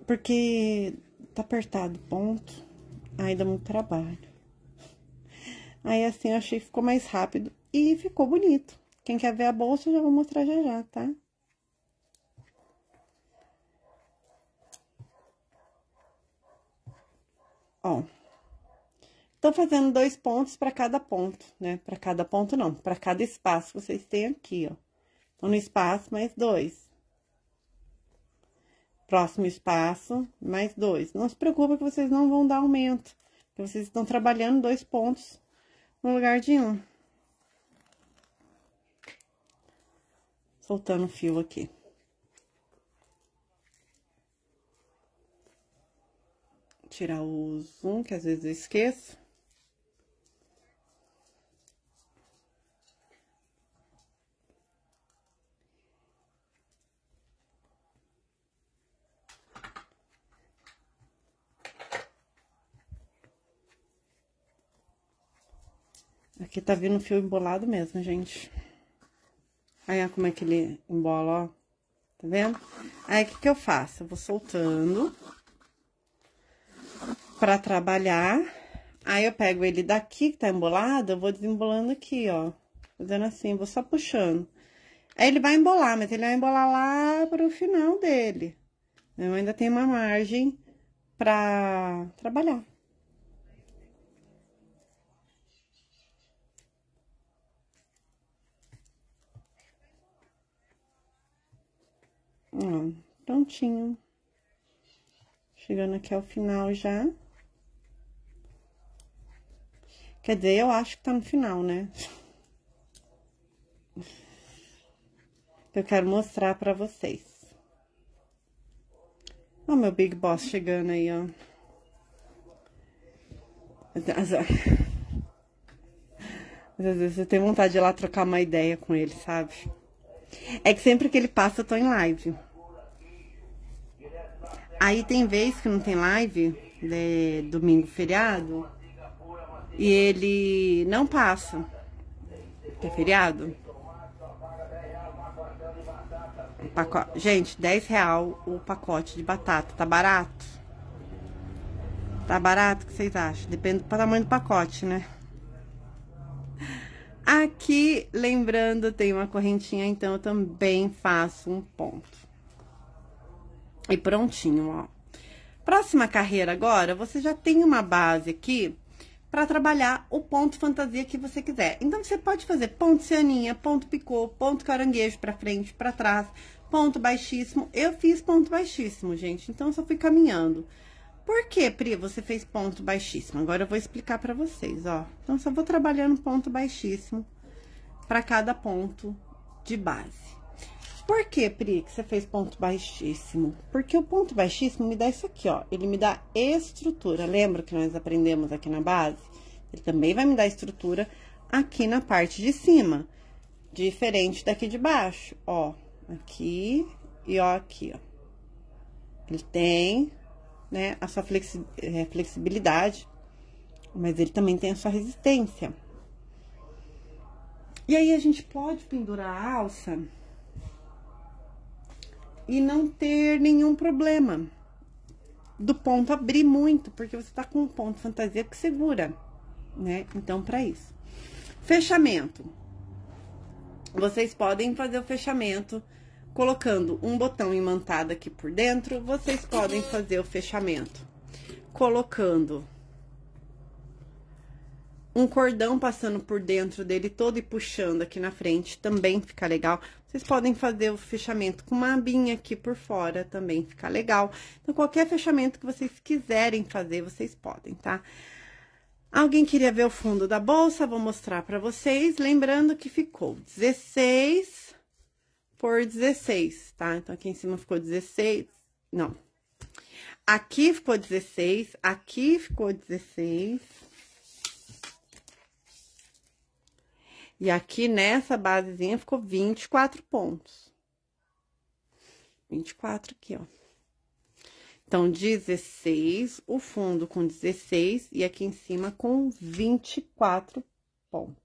Porque tá apertado o ponto. Aí dá muito trabalho. Aí, assim, eu achei que ficou mais rápido e ficou bonito. Quem quer ver a bolsa, eu já vou mostrar já já, tá? Ó. Tô fazendo dois pontos para cada ponto, né? Para cada ponto não, para cada espaço que vocês têm aqui, ó. Então, no espaço, mais dois. Próximo espaço, mais dois. Não se preocupe que vocês não vão dar aumento, que vocês estão trabalhando dois pontos no lugar de um. Soltando o fio aqui. Tirar o zoom, que às vezes eu esqueço. Aqui tá vindo fio embolado mesmo, gente. Aí, ó, como é que ele embola, ó. Tá vendo? Aí, o que que eu faço? Eu vou soltando pra trabalhar. Aí, eu pego ele daqui, que tá embolado, eu vou desembolando aqui, ó. Fazendo assim, vou só puxando. Aí, ele vai embolar, mas ele vai embolar lá pro final dele. Eu ainda tenho uma margem pra trabalhar. Ó, prontinho. Chegando aqui ao final já. Quer dizer, eu acho que tá no final, né? Eu quero mostrar pra vocês. Ó, meu Big Boss chegando aí, ó. Às vezes eu tenho vontade de ir lá trocar uma ideia com ele, sabe? É que sempre que ele passa, eu tô em live. Aí tem vez que não tem live, é domingo feriado, e ele não passa. Que é feriado? Gente, 10 real o pacote de batata. Tá barato? Tá barato? O que vocês acham? Depende do tamanho do pacote, né? Aqui, lembrando, tem uma correntinha, então eu também faço um ponto. E prontinho, ó. Próxima carreira agora, você já tem uma base aqui para trabalhar o ponto fantasia que você quiser. Então, você pode fazer ponto cianinha, ponto picô, ponto caranguejo para frente, para trás, ponto baixíssimo. Eu fiz ponto baixíssimo, gente, então eu só fui caminhando. Por que, Pri, você fez ponto baixíssimo? Agora eu vou explicar pra vocês, ó. Então, só vou trabalhando ponto baixíssimo pra cada ponto de base. Por que, Pri, que você fez ponto baixíssimo? Porque o ponto baixíssimo me dá isso aqui, ó. Ele me dá estrutura. Lembra que nós aprendemos aqui na base? Ele também vai me dar estrutura aqui na parte de cima. Diferente daqui de baixo, ó. Aqui e ó aqui, ó. Ele tem né, a sua flexi é, flexibilidade, mas ele também tem a sua resistência. E aí a gente pode pendurar a alça e não ter nenhum problema do ponto abrir muito, porque você tá com um ponto fantasia que segura, né? Então, para isso. Fechamento. Vocês podem fazer o fechamento Colocando um botão imantado aqui por dentro, vocês podem fazer o fechamento. Colocando um cordão passando por dentro dele todo e puxando aqui na frente, também fica legal. Vocês podem fazer o fechamento com uma abinha aqui por fora, também fica legal. Então, qualquer fechamento que vocês quiserem fazer, vocês podem, tá? Alguém queria ver o fundo da bolsa? Vou mostrar pra vocês. Lembrando que ficou 16, por 16, tá? Então, aqui em cima ficou 16, não. Aqui ficou 16, aqui ficou 16. E aqui nessa basezinha ficou 24 pontos. 24 aqui, ó. Então, 16, o fundo com 16 e aqui em cima com 24 pontos.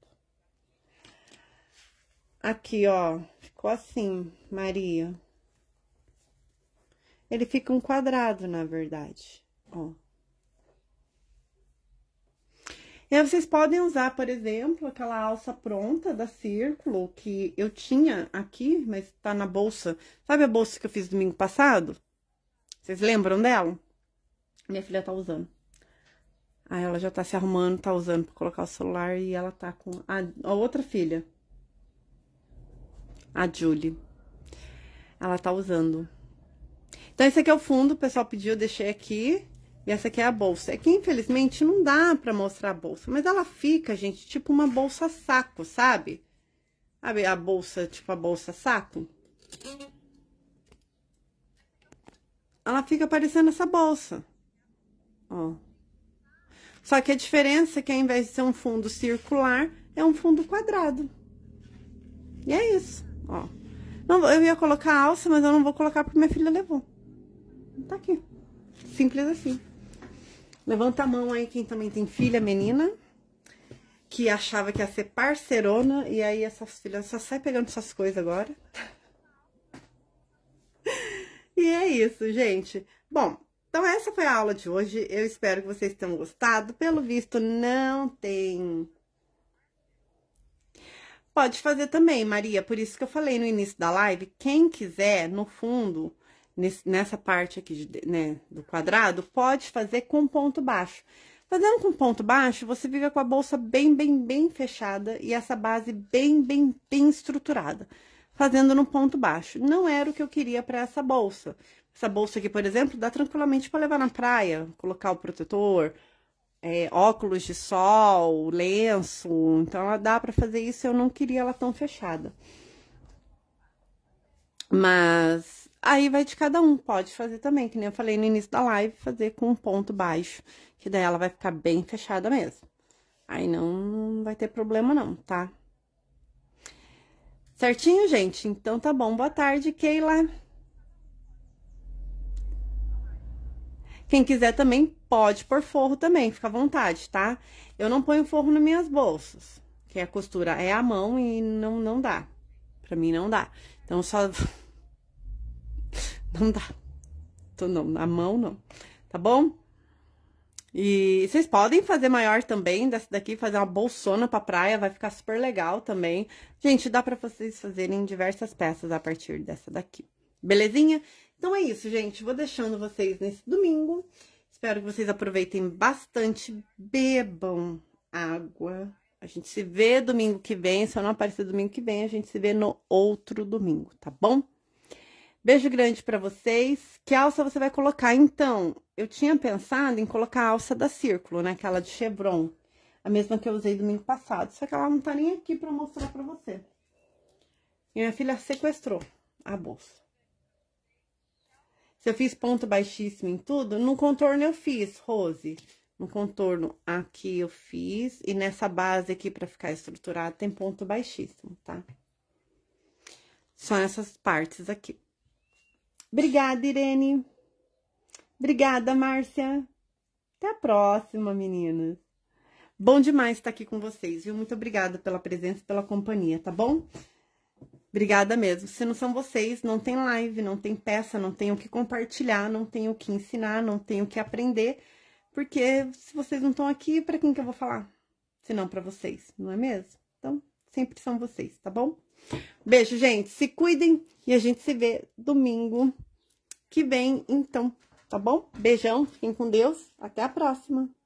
Aqui, ó, ficou assim, Maria. Ele fica um quadrado, na verdade, ó. E aí, vocês podem usar, por exemplo, aquela alça pronta da Círculo, que eu tinha aqui, mas tá na bolsa. Sabe a bolsa que eu fiz domingo passado? Vocês lembram dela? Minha filha tá usando. Aí ela já tá se arrumando, tá usando pra colocar o celular e ela tá com a, a outra filha a Julie. Ela tá usando. Então, esse aqui é o fundo, o pessoal pediu, eu deixei aqui. E essa aqui é a bolsa. É que, infelizmente, não dá pra mostrar a bolsa. Mas ela fica, gente, tipo uma bolsa saco, sabe? Sabe a bolsa, tipo a bolsa saco? Ela fica parecendo essa bolsa. Ó. Só que a diferença é que ao invés de ser um fundo circular, é um fundo quadrado. E é isso ó. Não, eu ia colocar alça, mas eu não vou colocar porque minha filha levou. Tá aqui. Simples assim. Levanta a mão aí quem também tem filha, menina. Que achava que ia ser parceirona. E aí essas filhas só sai pegando essas coisas agora. e é isso, gente. Bom, então essa foi a aula de hoje. Eu espero que vocês tenham gostado. Pelo visto, não tem Pode fazer também, Maria. Por isso que eu falei no início da live, quem quiser, no fundo, nesse, nessa parte aqui de, né, do quadrado, pode fazer com ponto baixo. Fazendo com ponto baixo, você fica com a bolsa bem, bem, bem fechada e essa base bem, bem, bem estruturada. Fazendo no ponto baixo. Não era o que eu queria para essa bolsa. Essa bolsa aqui, por exemplo, dá tranquilamente para levar na praia, colocar o protetor, é, óculos de sol, lenço. Então, ela dá para fazer isso. Eu não queria ela tão fechada. Mas aí vai de cada um. Pode fazer também, que nem eu falei no início da live, fazer com um ponto baixo, que daí ela vai ficar bem fechada mesmo. Aí não vai ter problema não, tá? Certinho, gente? Então tá bom. Boa tarde, Keila. Quem quiser também pode pôr forro também, fica à vontade, tá? Eu não ponho forro nas minhas bolsas, que a costura é à mão e não, não dá. Pra mim não dá. Então, só... não dá. tô não, na mão não, tá bom? E vocês podem fazer maior também, dessa daqui, fazer uma bolsona pra praia, vai ficar super legal também. Gente, dá pra vocês fazerem diversas peças a partir dessa daqui. Belezinha? Então é isso, gente. Vou deixando vocês nesse domingo. Espero que vocês aproveitem bastante. Bebam água. A gente se vê domingo que vem. Se eu não aparecer domingo que vem, a gente se vê no outro domingo, tá bom? Beijo grande para vocês. Que alça você vai colocar? Então, eu tinha pensado em colocar a alça da Círculo, né? Aquela de chevron. A mesma que eu usei domingo passado. Só que ela não tá nem aqui pra mostrar pra você. E minha filha sequestrou a bolsa. Se eu fiz ponto baixíssimo em tudo, no contorno eu fiz, Rose. No contorno aqui eu fiz, e nessa base aqui para ficar estruturada tem ponto baixíssimo, tá? Só essas partes aqui. Obrigada, Irene. Obrigada, Márcia. Até a próxima, meninas. Bom demais estar aqui com vocês, viu? Muito obrigada pela presença, e pela companhia, tá bom? Obrigada mesmo. Se não são vocês, não tem live, não tem peça, não tem o que compartilhar, não tem o que ensinar, não tem o que aprender, porque se vocês não estão aqui, para quem que eu vou falar? Se não para vocês, não é mesmo? Então, sempre são vocês, tá bom? Beijo, gente. Se cuidem e a gente se vê domingo que vem, então, tá bom? Beijão, fiquem com Deus. Até a próxima.